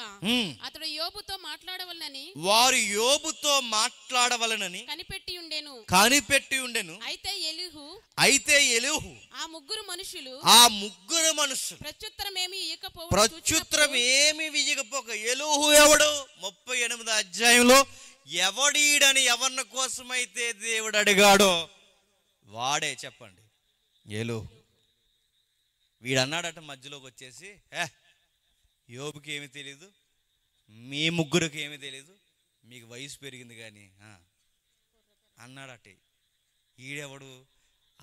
అతడు యోబుతో మాట్లాడవలనని వారు యోబుతో మాట్లాడవలనని కనిపెట్టి ఉండేను కనిపెట్టి ఉండెను అయితే ఎలుహు అయితే ఎలుహు ఆ ముగ్గురు మనుషులు ఆ ముగ్గురు మనుషులు ప్రత్యుత్తరం ఏమి ఇయ్యకపోవు ప్రత్యుత్తరం ఏమి వియ్యకపోక ఎలుహు ఎవడు ముప్పై ఎనిమిది అధ్యాయంలో ఎవడీడని ఎవరిన కోసమైతే దేవుడు అడిగాడో వాడే చెప్పండి ఏలు వీడన్నాడట మధ్యలోకి వచ్చేసి ఏ యోబుకి ఏమీ తెలియదు మీ ముగ్గురికి ఏమీ తెలియదు మీకు వయసు పెరిగింది కానీ అన్నాడటే ఈడెవడు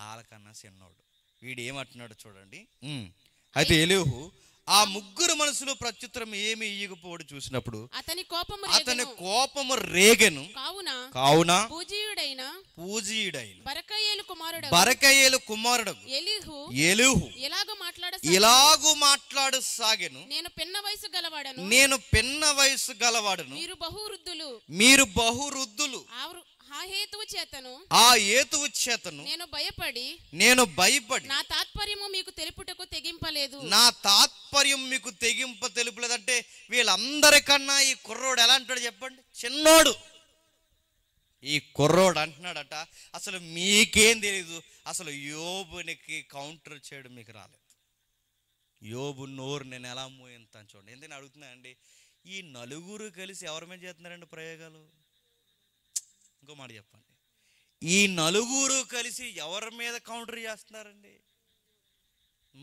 వాళ్ళకన్నా చిన్నోడు వీడు ఏమంటున్నాడు చూడండి అయితే ఎలుహు ఆ ముగ్గురు మనసులో ప్రత్యుత్తరం ఏమి ఇయ్యకపోవడం చూసినప్పుడు అతని కోపము అతని కోపము రేగను కావున కావున పూజీయుడైన బరకయ్యలు కుమారుడు బరకయేలు కుమారుడు ఎలిహు ఎలాగో మాట్లాడ ఎలాగూ మాట్లాడు సాగెను నేను పిన్న వయసు గలవాడను నేను పిన్న వయసు గలవాడను మీరు బహువృద్ధులు మీరు బహువృద్ధులు ఆ హేతువు చేతను ఆ హేతువు చేతను నేను భయపడి నేను భయపడి నా తాత్పర్యము మీకు తెలుపుటకు తెగింపలేదు నా తాత్పర్యం మీకు తెగింప తెలుపులేదు అంటే వీళ్ళందరికన్నా ఈ కుర్రోడు ఎలా అంటాడు చెప్పండి చిన్నోడు ఈ కుర్రోడు అంటున్నాడట అసలు మీకేం తెలీదు అసలు యోబునికి కౌంటర్ చేయడం మీకు రాలేదు యోబు నోరు నేను ఎలా మూయంతాను చూడండి ఎందుకని అడుగుతున్నా అండి ఈ నలుగురు కలిసి ఎవరి మీద చేస్తున్నారండి ప్రయోగాలు ఇంకో మాట చెప్పండి ఈ నలుగురు కలిసి ఎవరి మీద కౌంటర్ చేస్తున్నారండి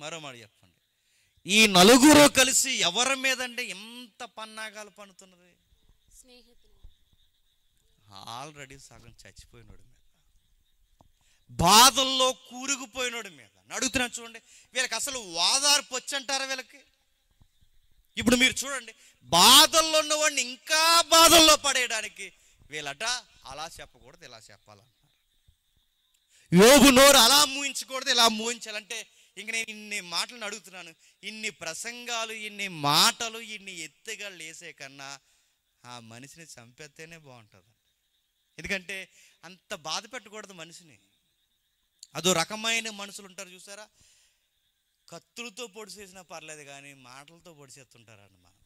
మరో మాట చెప్పండి ఈ నలుగురు కలిసి ఎవరి మీద అంటే ఎంత పన్నాగాలు పన్నుతున్నది ఆల్రెడీ సగం చచ్చిపోయినోడు మీద బాధల్లో కూరుకుపోయినోడు మీద అడుగుతున్నాను చూడండి వీళ్ళకి అసలు వాదార్పు వచ్చంటారా వీళ్ళకి ఇప్పుడు మీరు చూడండి బాధల్లో ఉన్నవాడిని ఇంకా బాధల్లో పడేయడానికి వీళ్ళట అలా చెప్పకూడదు ఇలా చెప్పాలన్నారు యోగు నోరు అలా మూయించకూడదు ఇలా మూయించాలంటే ఇంక నేను ఇన్ని మాటలను అడుగుతున్నాను ఇన్ని ప్రసంగాలు ఇన్ని మాటలు ఇన్ని ఎత్తుగా లేసే కన్నా ఆ మనిషిని చంపేస్తేనే బాగుంటుంది ఎందుకంటే అంత బాధ పెట్టకూడదు మనిషిని అదో రకమైన మనుషులు ఉంటారు చూసారా కత్తులతో చేసినా పర్లేదు కానీ మాటలతో పొడిచేస్తుంటారు అన్నమాట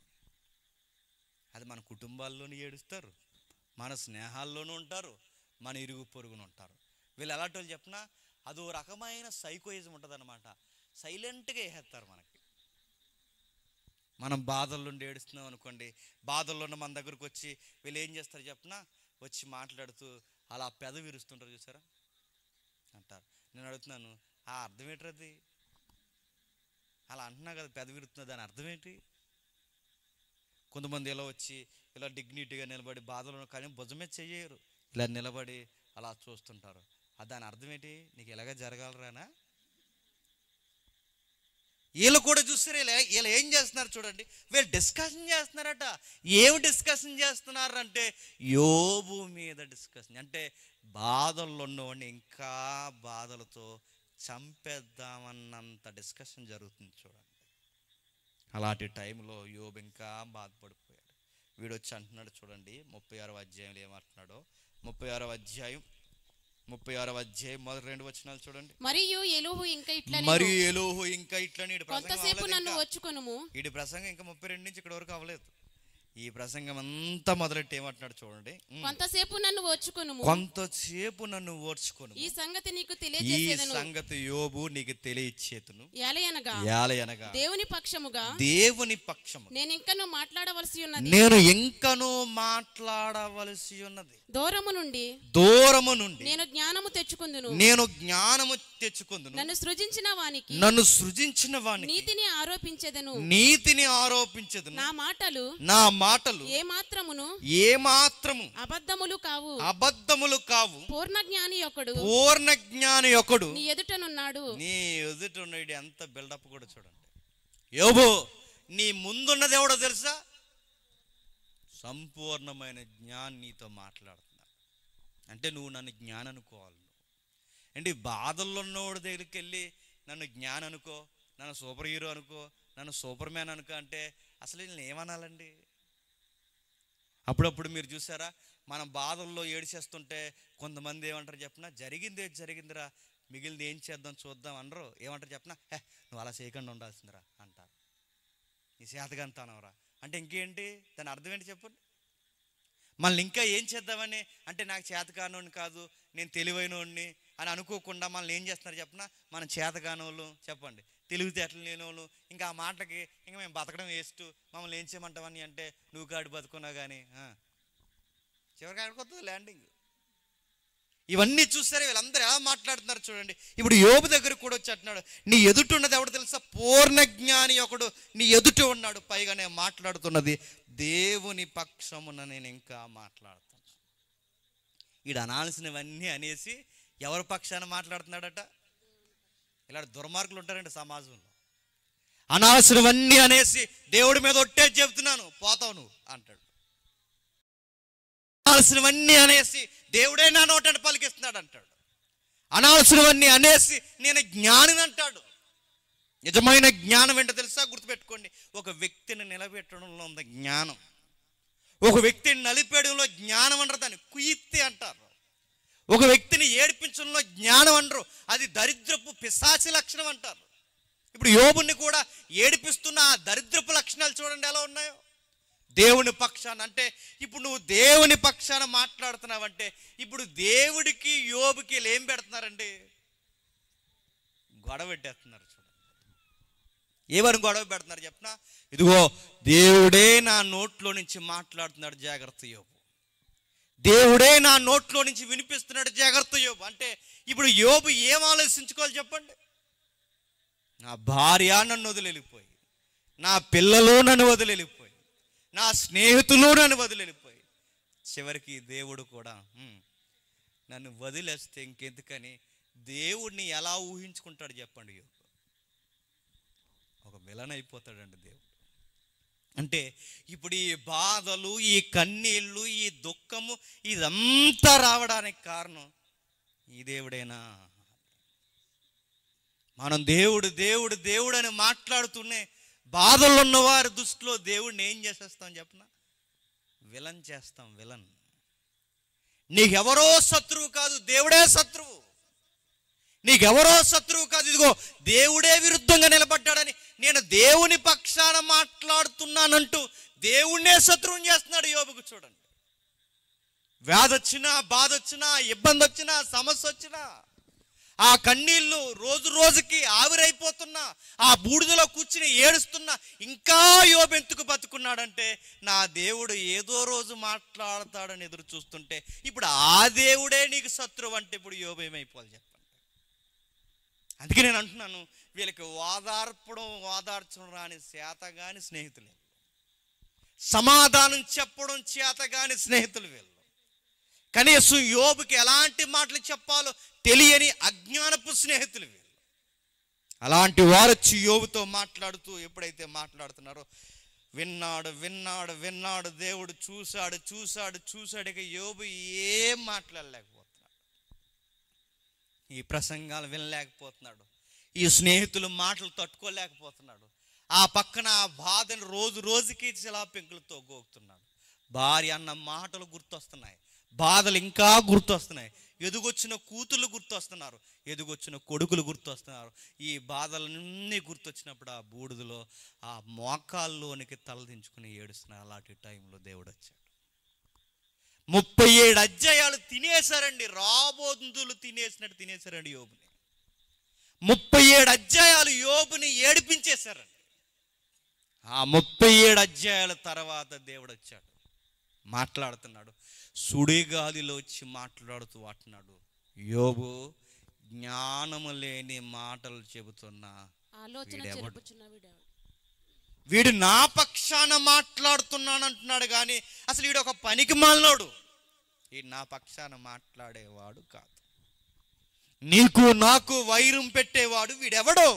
అది మన కుటుంబాల్లోనే ఏడుస్తారు మన స్నేహాల్లోనూ ఉంటారు మన ఇరుగు పొరుగును ఉంటారు వీళ్ళు ఎలాంటి వాళ్ళు చెప్పినా అదో రకమైన సైకోయిజం ఉంటుందన్నమాట సైలెంట్గా వేసేస్తారు మనకి మనం బాధల్లోండి ఏడుస్తున్నాం అనుకోండి బాధల్లో ఉన్న మన దగ్గరకు వచ్చి వీళ్ళు ఏం చేస్తారు చెప్పినా వచ్చి మాట్లాడుతూ అలా పెద విరుస్తుంటారు చూసారా అంటారు నేను అడుగుతున్నాను ఆ అర్థం ఏంటది అలా అంటున్నా కదా పెద విరుతున్నా దాని అర్థం ఏంటి కొంతమంది ఇలా వచ్చి ఇలా డిగ్నిటీగా నిలబడి బాధలు కానీ భుజమే చెయ్యరు ఇలా నిలబడి అలా చూస్తుంటారు దాని అర్థం ఏంటి నీకు ఇలాగ జరగాలరానా వీళ్ళు కూడా చూస్తారు వీళ్ళు వీళ్ళు ఏం చేస్తున్నారు చూడండి వీళ్ళు డిస్కషన్ చేస్తున్నారట ఏమి డిస్కషన్ చేస్తున్నారు అంటే యోబు మీద డిస్కషన్ అంటే బాధల్లో ఉన్నవాడిని ఇంకా బాధలతో చంపేద్దామన్నంత డిస్కషన్ జరుగుతుంది చూడండి అలాంటి టైంలో యోబు ఇంకా బాధపడిపోయాడు వీడు వచ్చి అంటున్నాడు చూడండి ముప్పై ఆరవ అధ్యాయంలో ఏమంటున్నాడో ముప్పై ఆరవ అధ్యాయం ముప్పై ఆరవ అధ్యాయం మొదటి రెండు వచనాలు చూడండి మరియు ఎలుహు ఇంకా ఇట్లా మరియు ఎలుహు ఇంకా ఇట్లా కొంతసేపు నన్ను వచ్చుకొనుము ప్రసంగం ఇంకా ముప్పై రెండు నుంచి ఇక్కడ వరకు అవ్వలేదు ఈ ప్రసంగం అంతా మొదలెట్టి ఏమంటున్నాడు చూడండి కొంతసేపు నన్ను ఓర్చుకొను కొంతసేపు నన్ను ఓర్చుకొను ఈ సంగతి నీకు తెలియజేసేదను ఈ సంగతి యోబు నీకు తెలియచేతును యాలయనగా దేవుని పక్షముగా దేవుని పక్షము నేను ఇంకనూ మాట్లాడవలసి ఉన్నది నేను ఇంకనూ మాట్లాడవలసి ఉన్నది దూరము నుండి దూరము నుండి నేను జ్ఞానము తెచ్చుకుందును నేను జ్ఞానము తెచ్చుకుందును నన్ను సృజించిన వానికి నన్ను సృజించిన వానికి నీతిని ఆరోపించదును నీతిని ఆరోపించెదను నా మాటలు నా మాటలు ఏ మాత్రమును ఏ మాత్రము అబద్ధములు కావు అబద్ధములు కావు పూర్ణ జ్ఞాని ఒకడు పూర్ణ జ్ఞాని ఒకడు నీ ఎదుటనున్నాడు నీ ఎదుట ఉన్నాడు ఎంత బిల్డప్ కూడా చూడండి యోబు నీ ముందున్నది ఎవడో తెలుసా సంపూర్ణమైన జ్ఞాన్ నీతో మాట్లాడుతున్నాడు అంటే నువ్వు నన్ను జ్ఞానం అనుకోవాలి అంటే బాధల్లో ఉన్నవాడి దగ్గరికి వెళ్ళి నన్ను జ్ఞానం అనుకో నన్ను సూపర్ హీరో అనుకో నన్ను సూపర్ మ్యాన్ అనుకో అంటే అసలు నేను ఏమనాలండి అప్పుడప్పుడు మీరు చూసారా మనం బాధల్లో ఏడిసేస్తుంటే కొంతమంది ఏమంటారు చెప్పిన జరిగిందే జరిగిందిరా మిగిలింది ఏం చేద్దాం చూద్దాం అనరు ఏమంటారు చెప్పిన నువ్వు అలా చేయకుండా ఉండాల్సిందిరా అంటారు నీ చేతగంతానవరా అంటే ఇంకేంటి దాని అర్థం ఏంటి చెప్పండి మనల్ని ఇంకా ఏం చేద్దామని అంటే నాకు చేతకానోడిని కాదు నేను తెలివైనోడిని అని అనుకోకుండా మనల్ని ఏం చేస్తున్నారు చెప్పిన మనం చేతకానోళ్ళు చెప్పండి తెలివితేటలు లేనోళ్ళు ఇంకా ఆ మాటకి ఇంకా మేము బతకడం వేస్ట్ మమ్మల్ని ఏం చేయమంటామని అంటే నువ్వు కాడు బతుకున్నా కానీ చివరికి ఆడిపోతుంది ల్యాండింగ్ ఇవన్నీ చూసారే వీళ్ళందరూ ఎలా మాట్లాడుతున్నారు చూడండి ఇప్పుడు యోబు దగ్గర కూడా వచ్చి అంటున్నాడు నీ ఎదుట ఉన్నది ఎవడు తెలుసా పూర్ణజ్ఞాని ఒకడు నీ ఎదుట ఉన్నాడు పైగా నేను మాట్లాడుతున్నది దేవుని పక్షమున నేను ఇంకా మాట్లాడుతున్నా వీడు అనాల్సినవన్నీ అనేసి ఎవరి పక్షాన మాట్లాడుతున్నాడట ఇలాంటి దుర్మార్గులు ఉంటారండి సమాజంలో అనాల్సినవన్నీ అనేసి దేవుడి మీద ఒట్టే చెబుతున్నాను పోతావు నువ్వు అంటాడు అనవసరమన్నీ అనేసి దేవుడే నా నోటని పలికిస్తున్నాడు అంటాడు అనవసరమన్నీ అనేసి నేను జ్ఞానిని అంటాడు నిజమైన జ్ఞానం ఏంటో తెలుసా గుర్తుపెట్టుకోండి ఒక వ్యక్తిని నిలబెట్టడంలో ఉంది జ్ఞానం ఒక వ్యక్తిని నలిపేయడంలో జ్ఞానం అంటారు దాన్ని కుయిత్తి అంటారు ఒక వ్యక్తిని ఏడిపించడంలో జ్ఞానం అనరు అది దరిద్రపు పిశాచి లక్షణం అంటారు ఇప్పుడు యోగుణ్ణి కూడా ఏడిపిస్తున్న ఆ దరిద్రపు లక్షణాలు చూడండి ఎలా ఉన్నాయో దేవుని పక్షాన అంటే ఇప్పుడు నువ్వు దేవుని పక్షాన మాట్లాడుతున్నావంటే ఇప్పుడు దేవుడికి యోబుకి ఏం పెడుతున్నారండి గొడవ పెట్టేస్తున్నారు చూడండి ఏమని గొడవ పెడుతున్నారు చెప్పనా ఇదిగో దేవుడే నా నోట్లో నుంచి మాట్లాడుతున్నాడు జాగ్రత్త యోబు దేవుడే నా నోట్లో నుంచి వినిపిస్తున్నాడు జాగ్రత్త యోబు అంటే ఇప్పుడు యోబు ఏం ఆలోచించుకోవాలి చెప్పండి నా భార్య నన్ను వదిలిపోయి నా పిల్లలు నన్ను వదిలిపోయి నా స్నేహితులు నన్ను వదిలిపోయి చివరికి దేవుడు కూడా నన్ను వదిలేస్తే ఇంకెందుకని దేవుడిని ఎలా ఊహించుకుంటాడు చెప్పండి ఒక విలన్ అయిపోతాడండి దేవుడు అంటే ఇప్పుడు ఈ బాధలు ఈ కన్నీళ్ళు ఈ దుఃఖము ఇదంతా రావడానికి కారణం ఈ దేవుడేనా మనం దేవుడు దేవుడు దేవుడు అని మాట్లాడుతూనే బాధలు ఉన్నవారి దృష్టిలో దేవుడిని ఏం చేసేస్తాం చెప్పన విలన్ చేస్తాం విలన్ నీకెవరో శత్రువు కాదు దేవుడే శత్రువు నీకెవరో శత్రువు కాదు ఇదిగో దేవుడే విరుద్ధంగా నిలబడ్డాడని నేను దేవుని పక్షాన మాట్లాడుతున్నానంటూ దేవుణ్ణే శత్రువుని చేస్తున్నాడు యోబుకు చూడండి వ్యాధొచ్చినా బాధ వచ్చినా ఇబ్బంది వచ్చినా సమస్య వచ్చినా ఆ కన్నీళ్లు రోజు రోజుకి ఆవిరైపోతున్నా ఆ బూడిదలో కూర్చుని ఏడుస్తున్నా ఇంకా యోబెంతుకు బతుకున్నాడంటే నా దేవుడు ఏదో రోజు మాట్లాడతాడని ఎదురు చూస్తుంటే ఇప్పుడు ఆ దేవుడే నీకు శత్రువు అంటే ఇప్పుడు యోబేమైపోవాలి చెప్పండి అందుకే నేను అంటున్నాను వీళ్ళకి ఓదార్పడం ఓదార్చడం రాని చేత కానీ స్నేహితులే సమాధానం చెప్పడం చేత కానీ స్నేహితులు వీళ్ళు కనీసం యోబుకి ఎలాంటి మాటలు చెప్పాలో తెలియని అజ్ఞానపు స్నేహితులు వీళ్ళు అలాంటి వారొచ్చి యోబుతో మాట్లాడుతూ ఎప్పుడైతే మాట్లాడుతున్నారో విన్నాడు విన్నాడు విన్నాడు దేవుడు చూశాడు చూశాడు చూశాడు ఇక యోబు ఏం మాట్లాడలేకపోతున్నాడు ఈ ప్రసంగాలు వినలేకపోతున్నాడు ఈ స్నేహితులు మాటలు తట్టుకోలేకపోతున్నాడు ఆ పక్కన ఆ బాధను రోజు రోజుకి శిలా పెంకులతో గోగుతున్నాడు భార్య అన్న మాటలు గుర్తొస్తున్నాయి బాధలు ఇంకా గుర్తొస్తున్నాయి ఎదుగొచ్చిన కూతుళ్ళు గుర్తొస్తున్నారు ఎదుగొచ్చిన కొడుకులు గుర్తొస్తున్నారు ఈ బాధలన్నీ గుర్తొచ్చినప్పుడు ఆ బూడిదలో ఆ మోకాల్లోనికి తలదించుకుని ఏడుస్తున్నారు అలాంటి టైంలో దేవుడు వచ్చాడు ముప్పై ఏడు అధ్యాయాలు తినేశారండి రాబోందులు తినేసినట్టు తినేశారండి యోబుని ముప్పై ఏడు అధ్యాయాలు యోబుని ఏడిపించేశారండి ఆ ముప్పై ఏడు అధ్యాయాల తర్వాత దేవుడు వచ్చాడు మాట్లాడుతున్నాడు సుడిగాలిలో వచ్చి మాట్లాడుతూ అంటున్నాడు యోగు జ్ఞానము లేని మాటలు చెబుతున్నా వీడు నా పక్షాన మాట్లాడుతున్నాను అంటున్నాడు కానీ అసలు వీడు ఒక పనికి మాలినోడు ఈ నా పక్షాన మాట్లాడేవాడు కాదు నీకు నాకు వైరం పెట్టేవాడు వీడెవడో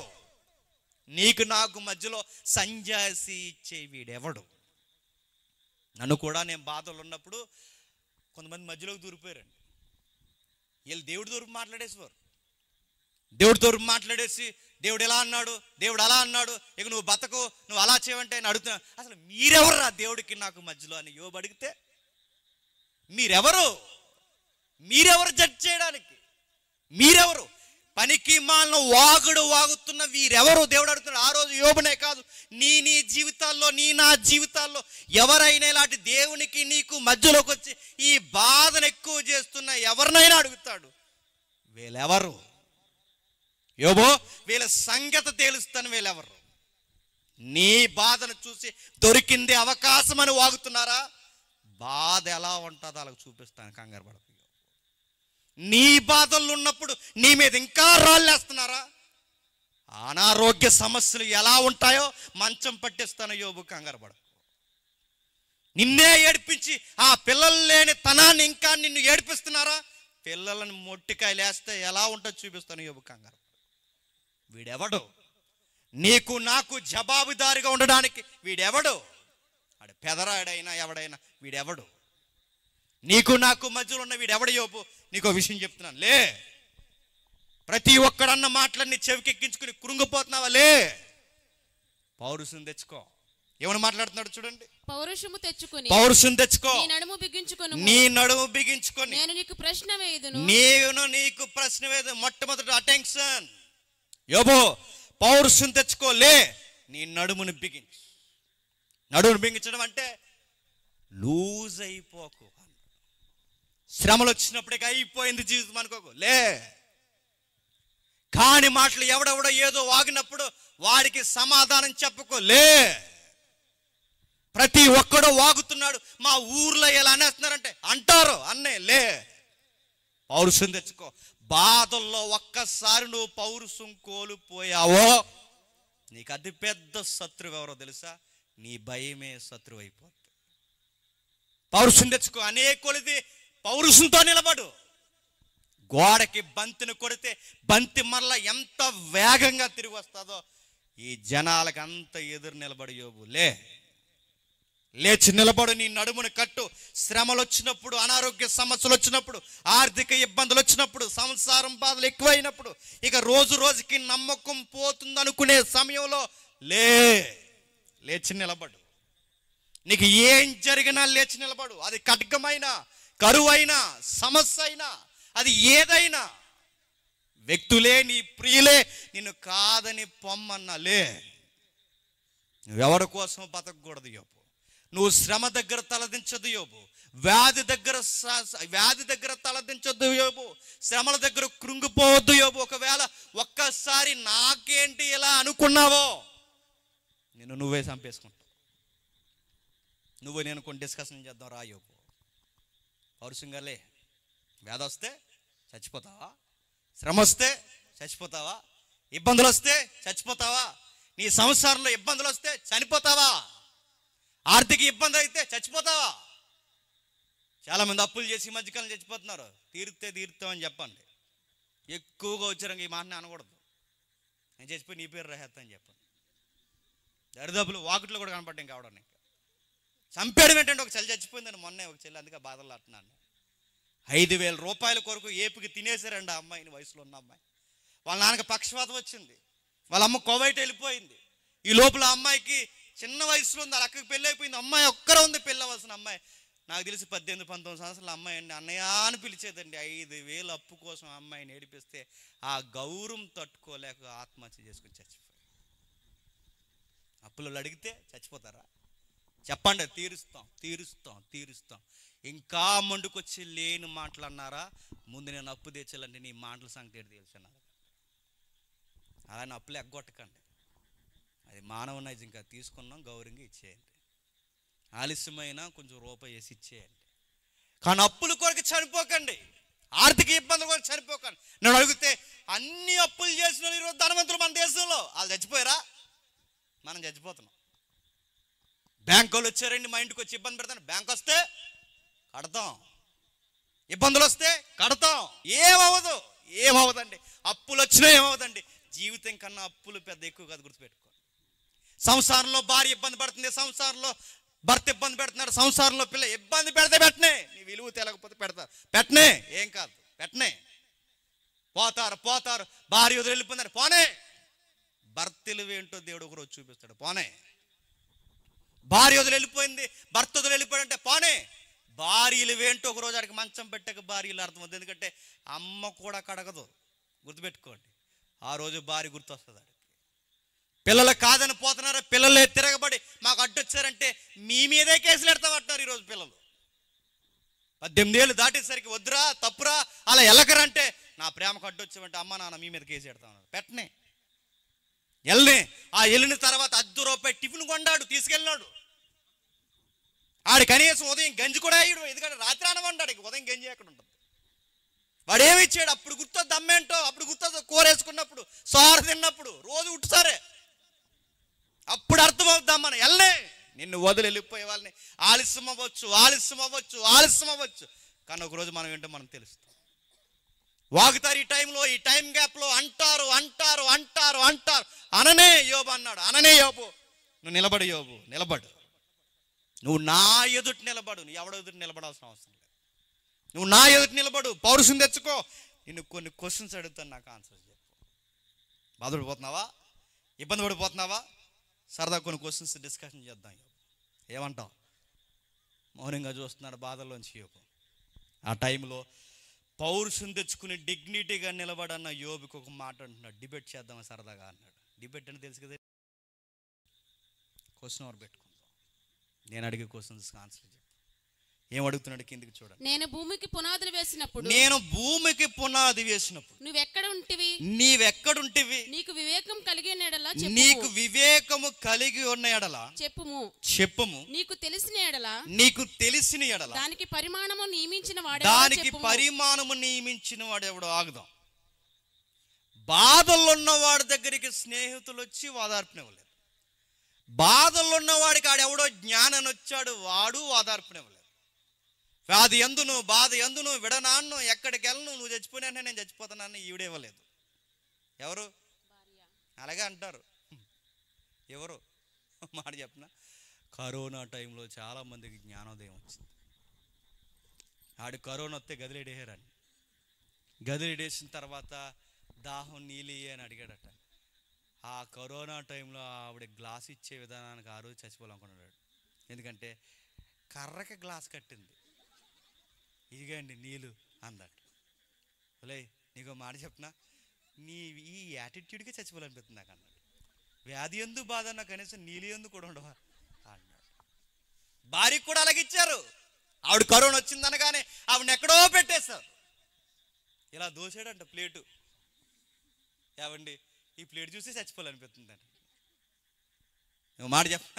నీకు నాకు మధ్యలో సంజాసి ఇచ్చే వీడెవడు నన్ను కూడా నేను బాధలు ఉన్నప్పుడు కొంతమంది మధ్యలోకి దూరిపోయారండి వీళ్ళు దేవుడి దూరపు మాట్లాడేసేవారు దేవుడి దూరపు మాట్లాడేసి దేవుడు ఎలా అన్నాడు దేవుడు అలా అన్నాడు ఇక నువ్వు బతకు నువ్వు అలా చేయమంటే నేను అడుగుతున్నా అసలు మీరెవరురా దేవుడికి నాకు మధ్యలో అని యువ అడిగితే మీరెవరు మీరెవరు జడ్జ్ చేయడానికి మీరెవరు పనికి మాలను వాగుడు వాగుతున్న వీరెవరు దేవుడు అడుగుతున్నారు ఆ రోజు యోబునే కాదు నీ నీ జీవితాల్లో నీ నా జీవితాల్లో ఎవరైనా ఇలాంటి దేవునికి నీకు మధ్యలోకి వచ్చి ఈ బాధను ఎక్కువ చేస్తున్న ఎవరినైనా అడుగుతాడు వీళ్ళెవరు యోబో వీళ్ళ సంగతి తేలుస్తాను వీళ్ళెవరు నీ బాధను చూసి దొరికింది అవకాశం అని వాగుతున్నారా బాధ ఎలా ఉంటుందో అలా చూపిస్తాను కంగారు నీ బాధలు ఉన్నప్పుడు నీ మీద ఇంకా రాళ్ళేస్తున్నారా అనారోగ్య సమస్యలు ఎలా ఉంటాయో మంచం పట్టిస్తాను యోబు పడ నిన్నే ఏడిపించి ఆ పిల్లలు లేని తనాన్ని ఇంకా నిన్ను ఏడిపిస్తున్నారా పిల్లలను మొట్టికాయ లేస్తే ఎలా ఉంటుందో చూపిస్తాను యోబు కంగారు వీడెవడు నీకు నాకు జవాబుదారిగా ఉండడానికి వీడెవడు ఆడ పెదరాడైనా ఎవడైనా వీడెవడు నీకు నాకు మధ్యలో ఉన్న వీడెవడ యోపు నీకు విషయం చెప్తున్నాను లే ప్రతి ఒక్కడన్న మాటలన్నీ చెవికెక్కించుకుని కృంగిపోతున్నావా లే పౌరుషం తెచ్చుకో ఏమైనా మాట్లాడుతున్నాడు చూడండి పౌరుషము తెచ్చుకుని పౌరుషం తెచ్చుకో నీ నడుము బిగించుకుని నీ నడుము బిగించుకుని నేను నీకు ప్రశ్న వేయదును నేను నీకు ప్రశ్న వేయదు మొట్టమొదటి అటెన్షన్ యోబో పౌరుషం తెచ్చుకోలే నీ నడుముని బిగించు నడుము బిగించడం అంటే లూజ్ అయిపోకు శ్రమలు వచ్చినప్పటికీ అయిపోయింది జీవితం అనుకోకు లే కాని మాటలు ఎవడెవడో ఏదో వాగినప్పుడు వాడికి సమాధానం చెప్పుకో లే ప్రతి ఒక్కడో వాగుతున్నాడు మా ఊర్లో ఎలా అనేస్తున్నారంటే అంటారు అన్నే లే పౌరుషం తెచ్చుకో బాధల్లో ఒక్కసారి నువ్వు పౌరుషం కోల్పోయావో నీకు అతి పెద్ద శత్రువు ఎవరో తెలుసా నీ భయమే శత్రువు అయిపోతుంది పౌరుషం తెచ్చుకో అనేక కొలిది పౌరుషంతో నిలబడు గోడకి బంతిని కొడితే బంతి మరలా ఎంత వేగంగా తిరిగి వస్తుందో ఈ జనాలకు అంత ఎదురు నిలబడి యోబు లేచి నిలబడు నీ నడుమును కట్టు శ్రమలు వచ్చినప్పుడు అనారోగ్య సమస్యలు వచ్చినప్పుడు ఆర్థిక ఇబ్బందులు వచ్చినప్పుడు సంసారం బాధలు ఎక్కువైనప్పుడు ఇక రోజు రోజుకి నమ్మకం పోతుందనుకునే సమయంలో లే లేచి నిలబడు నీకు ఏం జరిగినా లేచి నిలబడు అది ఖడ్గమైనా కరువైనా సమస్య అయినా అది ఏదైనా వ్యక్తులే నీ ప్రియులే నిన్ను కాదని పొమ్మన్నలే నువ్వెవరి కోసం బతకూడదు యోబు నువ్వు శ్రమ దగ్గర తలదించదు యోబు వ్యాధి దగ్గర వ్యాధి దగ్గర తలదించొద్దు యోబు శ్రమల దగ్గర కృంగిపోవద్దు యోబు ఒకవేళ ఒక్కసారి నాకేంటి ఇలా అనుకున్నావో నిన్ను నువ్వే చంపేసుకుంటావు నువ్వు నేను కొన్ని డిస్కషన్ చేద్దాం రా యోబు పౌరుషంగాలే వ్యాధి వస్తే చచ్చిపోతావా శ్రమ వస్తే చచ్చిపోతావా ఇబ్బందులు వస్తే చచ్చిపోతావా నీ సంసారంలో ఇబ్బందులు వస్తే చనిపోతావా ఆర్థిక ఇబ్బంది అయితే చచ్చిపోతావా చాలామంది అప్పులు చేసి మధ్యకాలం చచ్చిపోతున్నారు తీరితే తీరుతామని చెప్పండి ఎక్కువగా వచ్చారంగా ఈ మాటనే అనకూడదు నేను చచ్చిపోయి నీ పేరు రహేత్తా అని చెప్పండి దరిదాపులు వాకిట్లో కూడా కనపడ్డాం కావడానికి చంపేయడం ఏంటంటే ఒక చెల్లి చచ్చిపోయిందండి మొన్నే ఒక చెల్లి అందుకే బాధలు అంటున్నాను ఐదు వేల రూపాయల కొరకు ఏపుకి తినేశారండి ఆ అమ్మాయిని వయసులో ఉన్న అమ్మాయి వాళ్ళ నాన్నకి పక్షపాతం వచ్చింది వాళ్ళ అమ్మ కోవైట్ వెళ్ళిపోయింది ఈ లోపల అమ్మాయికి చిన్న వయసులో ఉంది వాళ్ళ అక్కకి పెళ్ళి అయిపోయింది అమ్మాయి ఒక్కరే ఉంది పెళ్ళి అవ్వాల్సిన అమ్మాయి నాకు తెలిసి పద్దెనిమిది పంతొమ్మిది సంవత్సరాల అమ్మాయి అండి అన్నయ్య అని పిలిచేదండి ఐదు వేలు అప్పు కోసం అమ్మాయిని ఏడిపిస్తే ఆ గౌరవం తట్టుకోలేక ఆత్మహత్య చేసుకుని చచ్చిపోయి అప్పులలో అడిగితే చచ్చిపోతారా చెప్పండి తీరుస్తాం తీరుస్తాం తీరుస్తాం ఇంకా ముందుకొచ్చి లేని మాటలు అన్నారా ముందు నేను అప్పు తెచ్చాలంటే నీ మాటల సంగతి ఏంటి తెలుసున్నారు అలా అప్పులు ఎగ్గొట్టకండి అది మానవ నైజ్ ఇంకా తీసుకున్నాం గౌరవంగా ఇచ్చేయండి ఆలస్యమైన కొంచెం రూపాయి వేసి ఇచ్చేయండి కానీ అప్పుల కొరకు చనిపోకండి ఆర్థిక ఇబ్బందులు కూడా చనిపోకండి నేను అడిగితే అన్ని అప్పులు చేసిన ఈరోజు ధనవంతులు మన దేశంలో వాళ్ళు చచ్చిపోయారా మనం చచ్చిపోతున్నాం బ్యాంక్ వాళ్ళు వచ్చారండి మా ఇంటికి వచ్చి ఇబ్బంది పెడతాను బ్యాంక్ వస్తే కడతాం ఇబ్బందులు వస్తే కడతాం ఏమవ్వదు ఏమవ్వదండి అప్పులు వచ్చినా ఏమవ్వదండి జీవితం కన్నా అప్పులు పెద్ద ఎక్కువ కాదు గుర్తుపెట్టుకో సంసారంలో భార్య ఇబ్బంది పడుతుంది సంసారంలో భర్త ఇబ్బంది పెడుతున్నాడు సంసారంలో పిల్ల ఇబ్బంది పెడితే పెట్టనే నీ విలువ తెలియకపోతే పెడతా పెట్టనే ఏం కాదు పెట్టనే పోతారు పోతారు భార్య వదిలిపోతున్నారు పోనే భర్తలు ఏంటో దేవుడు ఒకరోజు చూపిస్తాడు పోనే భార్య వదిలి వెళ్ళిపోయింది భర్త వదిలి వెళ్ళిపోయాడంటే పానే భార్యలు ఏంటో ఒక రోజు మంచం పెట్టక భార్యలు అర్థమవుతుంది ఎందుకంటే అమ్మ కూడా కడగదు గుర్తుపెట్టుకోండి ఆ రోజు భార్య గుర్తొస్తుంది ఆడికి పిల్లలు కాదని పోతున్నారా పిల్లలు తిరగబడి మాకు అడ్డొచ్చారంటే మీ మీదే కేసులు ఎడతామంటున్నారు ఈరోజు పిల్లలు పద్దెనిమిది ఏళ్ళు దాటేసరికి వద్దురా తప్పురా అలా ఎలకరంటే నా ప్రేమకు అడ్డొచ్చామంటే అమ్మ నాన్న మీ మీద కేసు పెడతామన్నారు పెట్టనే వెళ్ళే ఆ వెళ్ళిన తర్వాత అద్దు రూపాయి టిఫిన్ కొన్నాడు తీసుకెళ్ళినాడు ఆడు కనీసం ఉదయం గంజి కూడా అయ్యడు ఎందుకంటే రాత్రి అనవండాడు ఉదయం గంజి ఎక్కడ ఉంటుంది వాడు ఏమి ఇచ్చాడు అప్పుడు గుర్తొద్దు అమ్మేంటో అప్పుడు గుర్తొద్దు కూర వేసుకున్నప్పుడు సోర తిన్నప్పుడు రోజు ఉట్టుసారే అప్పుడు అర్థమవుద్దాం మనం వెళ్ళే నిన్ను వదిలి వెళ్ళిపోయే వాళ్ళని ఆలస్యం అవ్వచ్చు ఆలస్యం అవ్వచ్చు ఆలస్యం అవ్వచ్చు కానీ ఒకరోజు మనం ఏంటో మనం తెలుస్తాం వాగుతారు ఈ టైంలో ఈ టైం గ్యాప్లో అంటారు అంటారు అంటారు అంటారు అననే యోబు అన్నాడు అననే యోబు నువ్వు నిలబడు యోబు నిలబడు నువ్వు నా ఎదుటి నిలబడు నువ్వు ఎవడ ఎదుటి నిలబడాల్సిన అవసరం లేదు నువ్వు నా ఎదుటి నిలబడు పౌరుషం తెచ్చుకో నేను కొన్ని క్వశ్చన్స్ అడుగుతాను నాకు ఆన్సర్ చెప్పు బాధపడిపోతున్నావా ఇబ్బంది పడిపోతున్నావా సరదా కొన్ని క్వశ్చన్స్ డిస్కషన్ చేద్దాం ఏమంటావు మౌనంగా చూస్తున్నాడు బాధల్లోంచి యోగు ఆ టైంలో పౌరుషం తెచ్చుకుని డిగ్నిటీగా నిలబడన్న యోబుకి ఒక మాట అంటున్నాడు డిబేట్ చేద్దామా సరదాగా అన్నాడు డిబేట్ అని తెలుసు కదా క్వశ్చన్ అవర్ పెట్టుకో నేను అడిగే క్వశ్చన్స్ ఆన్సర్ ఏం అడుగుతున్నాడు కిందికి చూడండి నేను భూమికి పునాదులు వేసినప్పుడు నేను భూమికి పునాది వేసినప్పుడు నువ్వు ఎక్కడ ఉంటివి నీవెక్కడుంటివి నీకు వివేకం కలిగి ఎడలా నీకు వివేకము కలిగి ఉన్న ఎడలా చెప్పుము చెప్పుము నీకు తెలిసిన ఎడలా నీకు తెలిసిన ఎడల దానికి పరిమాణము నియమించిన వాడు దానికి పరిమాణము నియమించిన వాడు ఎవడో ఆగుదాం బాధలు ఉన్న వాడి దగ్గరికి స్నేహితులు వచ్చి వాదార్పణ ఇవ్వలేదు బాధల్లో ఉన్నవాడికి ఆడెవడో జ్ఞానం వచ్చాడు వాడు ఇవ్వలేదు వ్యాధి ఎందును బాధ ఎందును విడనాన్ను ఎక్కడికి వెళ్ళను నువ్వు చచ్చిపోయినా నేను చచ్చిపోతున్నాను ఈవిడేవ్వలేదు ఎవరు అలాగే అంటారు ఎవరు మాట చెప్పిన కరోనా టైంలో చాలామందికి జ్ఞానోదయం వచ్చింది ఆడు కరోనా వస్తే గదిలేడేయరని గదిలేడేసిన తర్వాత దాహం నీలి అని అడిగాడట ఆ కరోనా టైంలో ఆవిడ గ్లాస్ ఇచ్చే విధానానికి ఆ రోజు చచ్చిపోవాలనుకున్నాడు ఎందుకంటే కర్రకి గ్లాస్ కట్టింది ఇదిగండి నీళ్ళు అందట లే నీకు మాట చెప్పిన నీ ఈ యాటిట్యూడ్కే చచ్చిపోవాలనిపిస్తుంది నాకు అన్నాడు వ్యాధి ఎందు బాధ అన్న కనీసం నీళ్ళు ఎందుకు కూడా ఉండవా అన్నాడు భార్యకు కూడా ఇచ్చారు ఆవిడ కరోనా వచ్చిందనగానే ఆవిడని ఎక్కడో పెట్టేస్తారు ఇలా దోశాడంట ప్లేటు ఏవండి ఈ ప్లేట్ చూసి చచ్చిపోవాలనిపిస్తుందండి నువ్వు మాట చెప్ప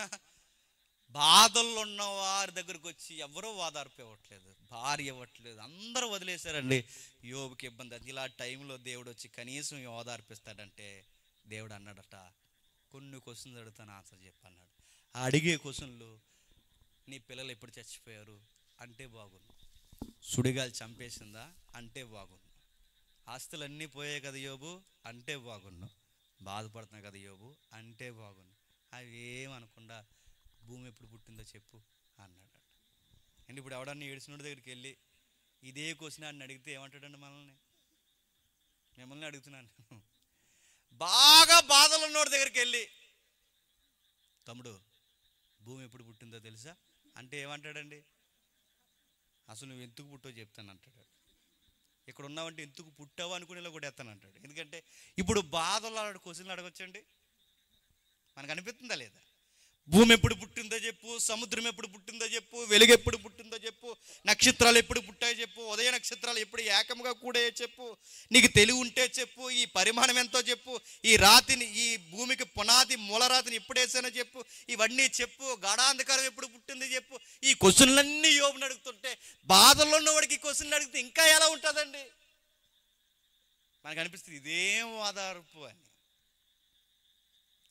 బాధల్లో ఉన్న వారి దగ్గరకు వచ్చి ఎవరో ఓదార్పు ఇవ్వట్లేదు భార్య ఇవ్వట్లేదు అందరూ వదిలేశారండి యోగుకి ఇబ్బంది అది ఇలా టైంలో దేవుడు వచ్చి కనీసం ఓదార్పిస్తాడంటే దేవుడు అన్నాడట కొన్ని క్వశ్చన్స్ అడుగుతాను ఆన్సర్ చెప్పన్నాడు ఆ అడిగే క్వశ్చన్లు నీ పిల్లలు ఎప్పుడు చచ్చిపోయారు అంటే బాగుంది సుడిగాలి చంపేసిందా అంటే బాగుండు ఆస్తులన్నీ పోయాయి కదా యోబు అంటే బాగుండు బాధపడుతున్నావు కదా యోబు అంటే బాగుంది అవి ఏమనకుండా భూమి ఎప్పుడు పుట్టిందో చెప్పు అన్నాడు అంటే ఇప్పుడు ఎవడన్నా ఏడిసినోడి దగ్గరికి వెళ్ళి ఇదే క్వశ్చన్ అని అడిగితే ఏమంటాడండి మనల్ని మిమ్మల్ని అడుగుతున్నాను నేను బాగా బాధలు ఉన్నోడి దగ్గరికి వెళ్ళి తమ్ముడు భూమి ఎప్పుడు పుట్టిందో తెలుసా అంటే ఏమంటాడండి అసలు నువ్వు ఎందుకు పుట్టో చెప్తాను అంటాడు ఇక్కడ ఉన్నావంటే ఎందుకు పుట్టావు అనుకునేలా కూడా ఎత్తాను అంటాడు ఎందుకంటే ఇప్పుడు బాధలు అడగ క్వశ్చన్లు అడగొచ్చండి మనకు అనిపిస్తుందా లేదా భూమి ఎప్పుడు పుట్టిందో చెప్పు సముద్రం ఎప్పుడు పుట్టిందో చెప్పు వెలుగు ఎప్పుడు పుట్టిందో చెప్పు నక్షత్రాలు ఎప్పుడు పుట్టాయో చెప్పు ఉదయ నక్షత్రాలు ఎప్పుడు ఏకంగా కూడాయో చెప్పు నీకు తెలివి ఉంటే చెప్పు ఈ పరిమాణం ఎంతో చెప్పు ఈ రాతిని ఈ భూమికి పునాది మూలరాతిని ఎప్పుడు వేసానో చెప్పు ఇవన్నీ చెప్పు గాఢాంధకారం ఎప్పుడు పుట్టింది చెప్పు ఈ క్వశ్చన్లన్నీ యోగుని అడుగుతుంటే బాధల్లో ఉన్నవాడికి క్వశ్చన్లు అడిగితే ఇంకా ఎలా ఉంటుందండి మనకు అనిపిస్తుంది ఇదేం వాదార్పు అని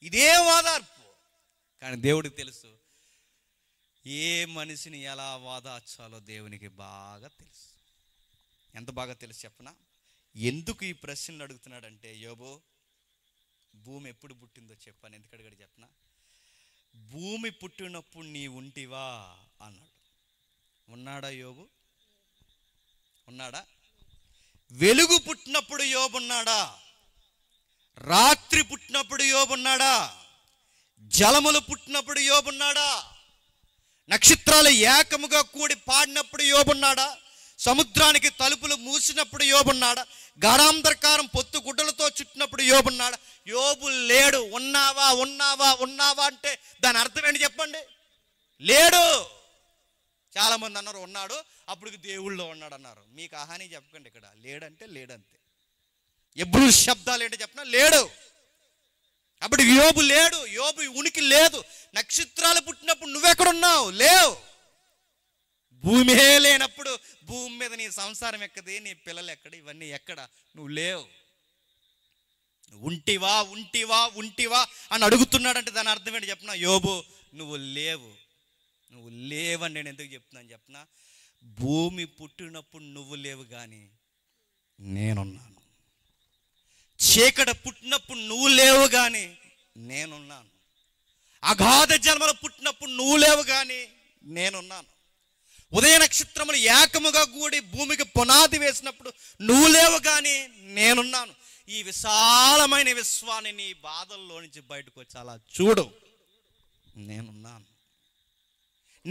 ఇదేం వాదార్పు కానీ దేవుడికి తెలుసు ఏ మనిషిని ఎలా వాదార్చాలో దేవునికి బాగా తెలుసు ఎంత బాగా తెలుసు చెప్పనా ఎందుకు ఈ ప్రశ్నలు అడుగుతున్నాడంటే యోబో భూమి ఎప్పుడు పుట్టిందో చెప్పాను ఎందుకడిగా అడిగాడు చెప్పనా భూమి పుట్టినప్పుడు నీ ఉంటివా అన్నాడు ఉన్నాడా యోబు ఉన్నాడా వెలుగు పుట్టినప్పుడు ఉన్నాడా రాత్రి పుట్టినప్పుడు ఉన్నాడా జలములు పుట్టినప్పుడు యోబున్నాడా నక్షత్రాలు ఏకముగా కూడి పాడినప్పుడు యోబున్నాడా సముద్రానికి తలుపులు మూసినప్పుడు యోబున్నాడా గడాంధకారం పొత్తు గుడ్డలతో చుట్టినప్పుడు యోబున్నాడా యోబు లేడు ఉన్నావా ఉన్నావా ఉన్నావా అంటే దాని అర్థం ఏంటి చెప్పండి లేడు చాలామంది అన్నారు ఉన్నాడు అప్పుడు దేవుళ్ళు ఉన్నాడు అన్నారు మీకు ఆహాని చెప్పకండి ఇక్కడ లేడంటే లేడంతే ఎప్పుడు శబ్దాలు ఏంటో చెప్పినా లేడు అప్పుడు యోబు లేడు యోబు ఉనికి లేదు నక్షత్రాలు పుట్టినప్పుడు నువ్వెక్కడున్నావు లేవు భూమి లేనప్పుడు భూమి మీద నీ సంసారం ఎక్కది నీ పిల్లలు ఎక్కడ ఇవన్నీ ఎక్కడ నువ్వు లేవు ఉంటివా ఉంటివా ఉంటివా అని అడుగుతున్నాడంటే దాని అర్థం ఏంటి చెప్పిన యోబు నువ్వు లేవు నువ్వు లేవని నేను ఎందుకు చెప్తున్నాను చెప్పిన భూమి పుట్టినప్పుడు నువ్వు లేవు కానీ నేనున్నాను చీకట పుట్టినప్పుడు నువ్వు లేవు కానీ నేనున్నాను అగాధ జన్మలు పుట్టినప్పుడు నువ్వు లేవు కానీ నేనున్నాను ఉదయ నక్షత్రములు ఏకముగా కూడి భూమికి పునాది వేసినప్పుడు నువ్వు లేవు కానీ నేనున్నాను ఈ విశాలమైన విశ్వాన్ని నీ బాధల్లో నుంచి బయటకు వచ్చి అలా చూడు నేనున్నాను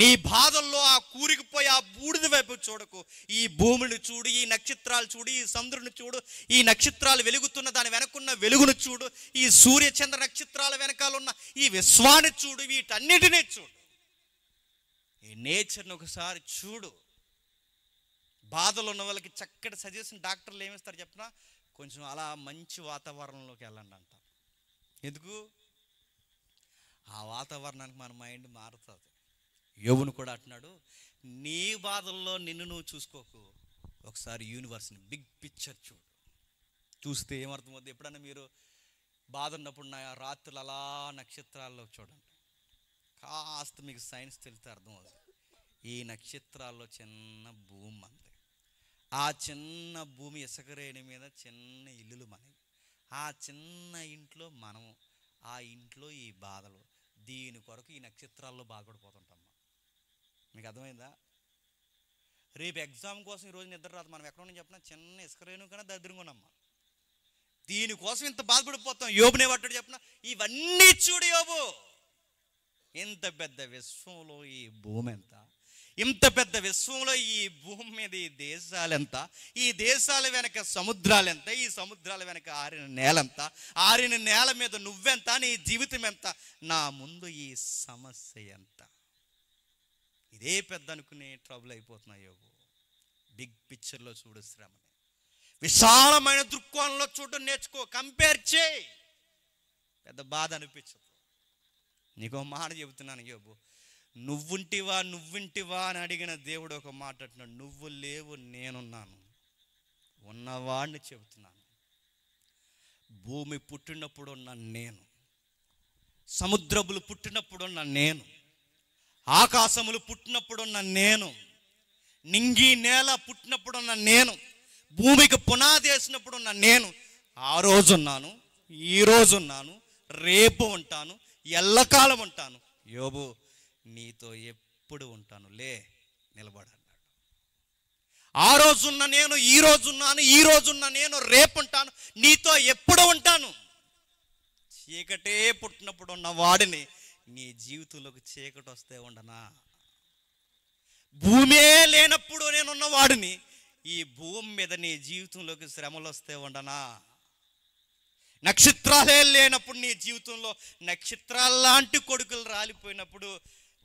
నీ బాధల్లో ఆ కూరికిపోయి ఆ బూడిద వైపు చూడకు ఈ భూమిని చూడు ఈ నక్షత్రాలు చూడు ఈ సముద్రుని చూడు ఈ నక్షత్రాలు వెలుగుతున్న దాని వెనకున్న వెలుగును చూడు ఈ సూర్య చంద్ర నక్షత్రాల ఉన్న ఈ విశ్వాన్ని చూడు వీటన్నిటినీ చూడు ఈ నేచర్ని ఒకసారి చూడు బాధలు ఉన్న వాళ్ళకి చక్కటి సజెషన్ డాక్టర్లు ఏమిస్తారు చెప్పినా కొంచెం అలా మంచి వాతావరణంలోకి వెళ్ళండి అంటారు ఎందుకు ఆ వాతావరణానికి మన మైండ్ మారుతుంది యోవును కూడా అంటున్నాడు నీ బాధల్లో నిన్ను నువ్వు చూసుకోకు ఒకసారి యూనివర్స్ని బిగ్ పిక్చర్ చూడు చూస్తే ఏమర్థమవుతుంది ఎప్పుడైనా మీరు బాధ ఉన్నప్పుడు నా రాత్రులు అలా నక్షత్రాల్లో చూడండి కాస్త మీకు సైన్స్ తెలితే అర్థమవుతుంది ఈ నక్షత్రాల్లో చిన్న భూమి మనది ఆ చిన్న భూమి ఇసుకరేణి మీద చిన్న ఇల్లులు మనవి ఆ చిన్న ఇంట్లో మనము ఆ ఇంట్లో ఈ బాధలు దీని కొరకు ఈ నక్షత్రాల్లో బాధపడిపోతుంటాం మీకు అర్థమైందా రేపు ఎగ్జామ్ కోసం ఈరోజు నిద్ర రాదు మనం ఎక్కడ నుంచి చెప్పినా చిన్న ఇసుకరేణు కన్నా దరిద్రంగా ఉన్నాం దీనికోసం ఇంత బాధపడిపోతాం యోబునే పట్టాడు చెప్పిన ఇవన్నీ చూడు యోబు ఇంత పెద్ద విశ్వంలో ఈ భూమి ఎంత ఇంత పెద్ద విశ్వంలో ఈ భూమి మీద ఈ దేశాలెంత ఈ దేశాల వెనక సముద్రాలెంత ఈ సముద్రాల వెనక ఆరిన ఎంత ఆరిన నేల మీద నువ్వెంత నీ జీవితం ఎంత నా ముందు ఈ సమస్య ఎంత ఇదే పెద్ద అనుకునే ట్రబుల్ అయిపోతున్నాయి యోగు బిగ్ పిక్చర్లో చూడు శ్రమని విశాలమైన దృక్కోణంలో చూడడం నేర్చుకో కంపేర్ చేయి పెద్ద బాధ అనిపించదు నీకు మాట చెబుతున్నాను యోబు నువ్వుంటివా నువ్వుంటివా అని అడిగిన దేవుడు ఒక మాట అంటున్నాడు నువ్వు లేవు నేనున్నాను ఉన్నవాడిని చెబుతున్నాను భూమి పుట్టినప్పుడు ఉన్న నేను సముద్రములు పుట్టినప్పుడు నన్ను నేను ఆకాశములు పుట్టినప్పుడున్న నేను నింగి నేల పుట్టినప్పుడున్న నేను భూమికి పునాది వేసినప్పుడున్న నేను ఆ రోజున్నాను ఈ రోజున్నాను రేపు ఉంటాను ఎల్లకాలం ఉంటాను యోబు నీతో ఎప్పుడు ఉంటాను లే నిలబడన్నాడు ఆ రోజున్న నేను ఈ రోజున్నాను ఈ రోజున్న నేను రేపు ఉంటాను నీతో ఎప్పుడు ఉంటాను చీకటే పుట్టినప్పుడు ఉన్న వాడిని నీ జీవితంలోకి చీకటి వస్తే ఉండనా భూమే లేనప్పుడు నేనున్న వాడిని ఈ భూమి మీద నీ జీవితంలోకి శ్రమలు వస్తే ఉండనా నక్షత్రాలే లేనప్పుడు నీ జీవితంలో నక్షత్రాలాంటి కొడుకులు రాలిపోయినప్పుడు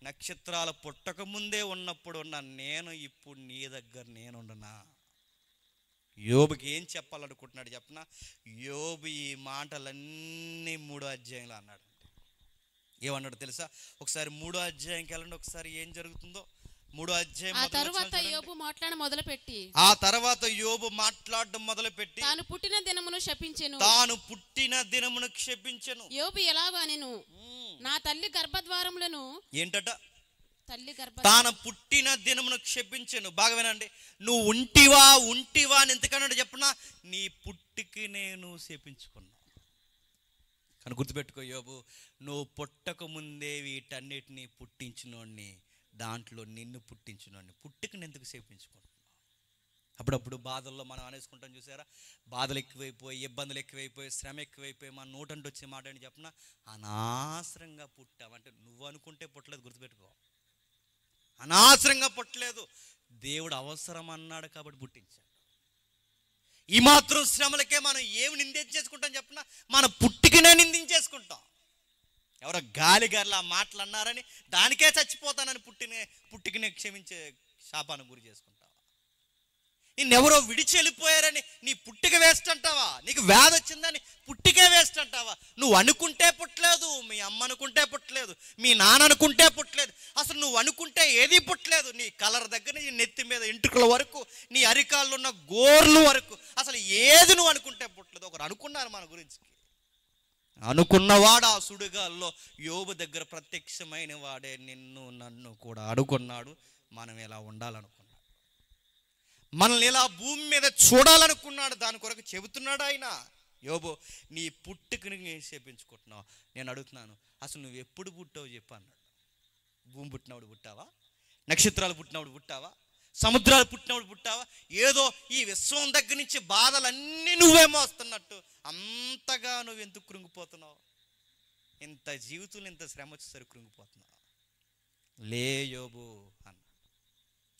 నక్షత్రాలు పుట్టక ముందే ఉన్నప్పుడు ఉన్న నేను ఇప్పుడు నీ దగ్గర నేనుండనా యోబుకి ఏం చెప్పాలనుకుంటున్నాడు చెప్పనా యోబు ఈ మాటలన్నీ మూడో అధ్యాయంలో అన్నాడు ఏమన్నాడు తెలుసా ఒకసారి మూడో అధ్యాయం కెళ్ళండి ఒకసారి ఏం జరుగుతుందో మూడో అధ్యాయం ఆ తర్వాత యోబు మాట్లాడ పెట్టి ఆ తర్వాత యోబు మాట్లాడడం మొదలు పెట్టి తాను పుట్టిన దినమును క్షపించను తాను పుట్టిన దినమును క్షపించను యోబు నేను నా తల్లి గర్భద్వారములను ఏంటట తల్లి గర్భ తాను పుట్టిన దినమును క్షపించను బాగా వినండి నువ్వు ఉంటివా ఉంటివా అని ఎందుకన్నాడు చెప్పనా నీ పుట్టికి నేను శపించుకున్నా కానీ గుర్తుపెట్టుకో యోబు నువ్వు పుట్టక ముందే వీటన్నిటిని పుట్టించినోడిని దాంట్లో నిన్ను పుట్టించినోడిని పుట్టుకని ఎందుకు సేపించుకుంటున్నావు అప్పుడప్పుడు బాధల్లో మనం అనేసుకుంటాం చూసారా బాధలు ఎక్కువైపోయి ఇబ్బందులు ఎక్కువైపోయి శ్రమ ఎక్కువైపోయి మన నోటంటే వచ్చే మాట అని చెప్పిన అనాసరంగా పుట్టావు అంటే నువ్వు అనుకుంటే పుట్టలేదు గుర్తుపెట్టుకో అనాసరంగా పుట్టలేదు దేవుడు అవసరం అన్నాడు కాబట్టి పుట్టించాడు ఈ మాత్రం శ్రమలకే మనం ఏమి నిందించేసుకుంటాం చెప్పిన మన పుట్టుకనే నిందించేసుకుంటాం ఎవరో గాలి ఆ మాటలు అన్నారని దానికే చచ్చిపోతానని పుట్టిన పుట్టికనే క్షమించే శాపాన్ని గురి చేసుకుంటావా నిన్నెవరో విడిచి వెళ్ళిపోయారని నీ పుట్టిక వేస్ట్ అంటావా నీకు వ్యాధి వచ్చిందని పుట్టికే వేస్ట్ అంటావా నువ్వు అనుకుంటే పుట్టలేదు మీ అమ్మ అనుకుంటే పుట్టలేదు మీ నాన్న అనుకుంటే పుట్టలేదు అసలు నువ్వు అనుకుంటే ఏది పుట్టలేదు నీ కలర్ దగ్గర నీ నెత్తి మీద ఇంట్రుకల వరకు నీ అరికాళ్ళు ఉన్న గోర్లు వరకు అసలు ఏది నువ్వు అనుకుంటే పుట్టలేదు ఒకరు అనుకున్నారు మన గురించి అనుకున్నవాడు ఆ సుడిగాల్లో యోబు దగ్గర ప్రత్యక్షమైన వాడే నిన్ను నన్ను కూడా అడుగున్నాడు మనం ఇలా ఉండాలనుకున్నాడు మనల్ని ఇలా భూమి మీద చూడాలనుకున్నాడు దాని కొరకు చెబుతున్నాడు ఆయన యోబో నీ నేను చేపించుకుంటున్నావు నేను అడుగుతున్నాను అసలు నువ్వు ఎప్పుడు పుట్టావు చెప్పన్నాడు భూమి పుట్టినప్పుడు పుట్టావా నక్షత్రాలు పుట్టినప్పుడు పుట్టావా సముద్రాలు పుట్టినప్పుడు పుట్టావా ఏదో ఈ విశ్వం దగ్గర నుంచి బాధలన్నీ నువ్వే మోస్తున్నట్టు అంతగా నువ్వు ఎందుకు కృంగిపోతున్నావు ఇంత జీవితంలో ఇంత శ్రమ వచ్చేసరికి కృంగిపోతున్నావు లేయోబో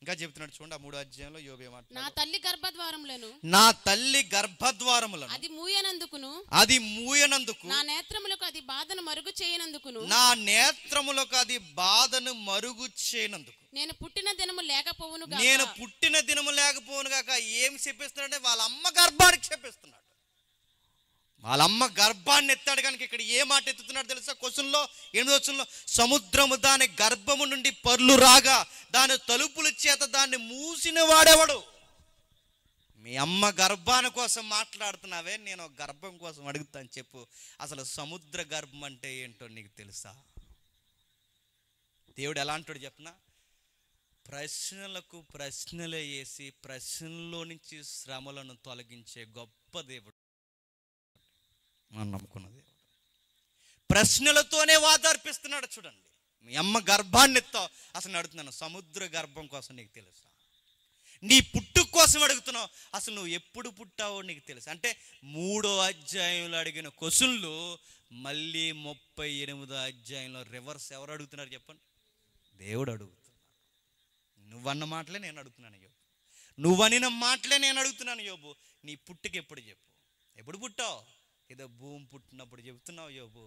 ఇంకా చెప్తున్నాడు చూడండి ఆ మూడు అధ్యాయంలో యోగ నా తల్లి గర్భద్వారములను నా తల్లి గర్భద్వారములను అది మూయనందుకును అది మూయనందుకు నా నేత్రములకు అది బాధను మరుగు చేయనందుకును నా నేత్రములకు అది బాధను మరుగు చేయనందుకు నేను పుట్టిన దినము లేకపోవును నేను పుట్టిన దినము లేకపోవును గాక ఏం చెప్పిస్తున్నాడంటే వాళ్ళ అమ్మ గర్భానికి చెప్పిస్తున్నాడు వాళ్ళమ్మ గర్భాన్ని ఎత్తాడు కనుక ఇక్కడ ఏ మాట ఎత్తుతున్నాడు తెలుసా క్వశ్చన్లో ఎనిమిది వచ్చంలో సముద్రము దాని గర్భము నుండి పర్లు రాగా దాని తలుపుల చేత దాన్ని మూసిన వాడేవాడు మీ అమ్మ గర్భాన్ని కోసం మాట్లాడుతున్నావే నేను గర్భం కోసం అడుగుతాను చెప్పు అసలు సముద్ర గర్భం అంటే ఏంటో నీకు తెలుసా దేవుడు అంటాడు చెప్పనా ప్రశ్నలకు ప్రశ్నలే వేసి ప్రశ్నల్లో నుంచి శ్రమలను తొలగించే గొప్ప దేవుడు మనం నమ్ముకున్న దేవుడు ప్రశ్నలతోనే వాదార్పిస్తున్నాడు చూడండి మీ అమ్మ గర్భాన్ని అసలు అడుగుతున్నాను సముద్ర గర్భం కోసం నీకు తెలుసా నీ పుట్టు కోసం అడుగుతున్నావు అసలు నువ్వు ఎప్పుడు పుట్టావో నీకు తెలుసు అంటే మూడో అధ్యాయంలో అడిగిన క్వశ్చన్లు మళ్ళీ ముప్పై ఎనిమిదో అధ్యాయంలో రివర్స్ ఎవరు అడుగుతున్నారు చెప్పండి దేవుడు అడుగుతున్నాడు నువ్వన్న మాటలే నేను అడుగుతున్నాను యోబు నువ్వనిన మాటలే నేను అడుగుతున్నాను యోబు నీ పుట్టుకెప్పుడు చెప్పు ఎప్పుడు పుట్టావు ఏదో భూమి పుట్టినప్పుడు చెప్తున్నావు యోబు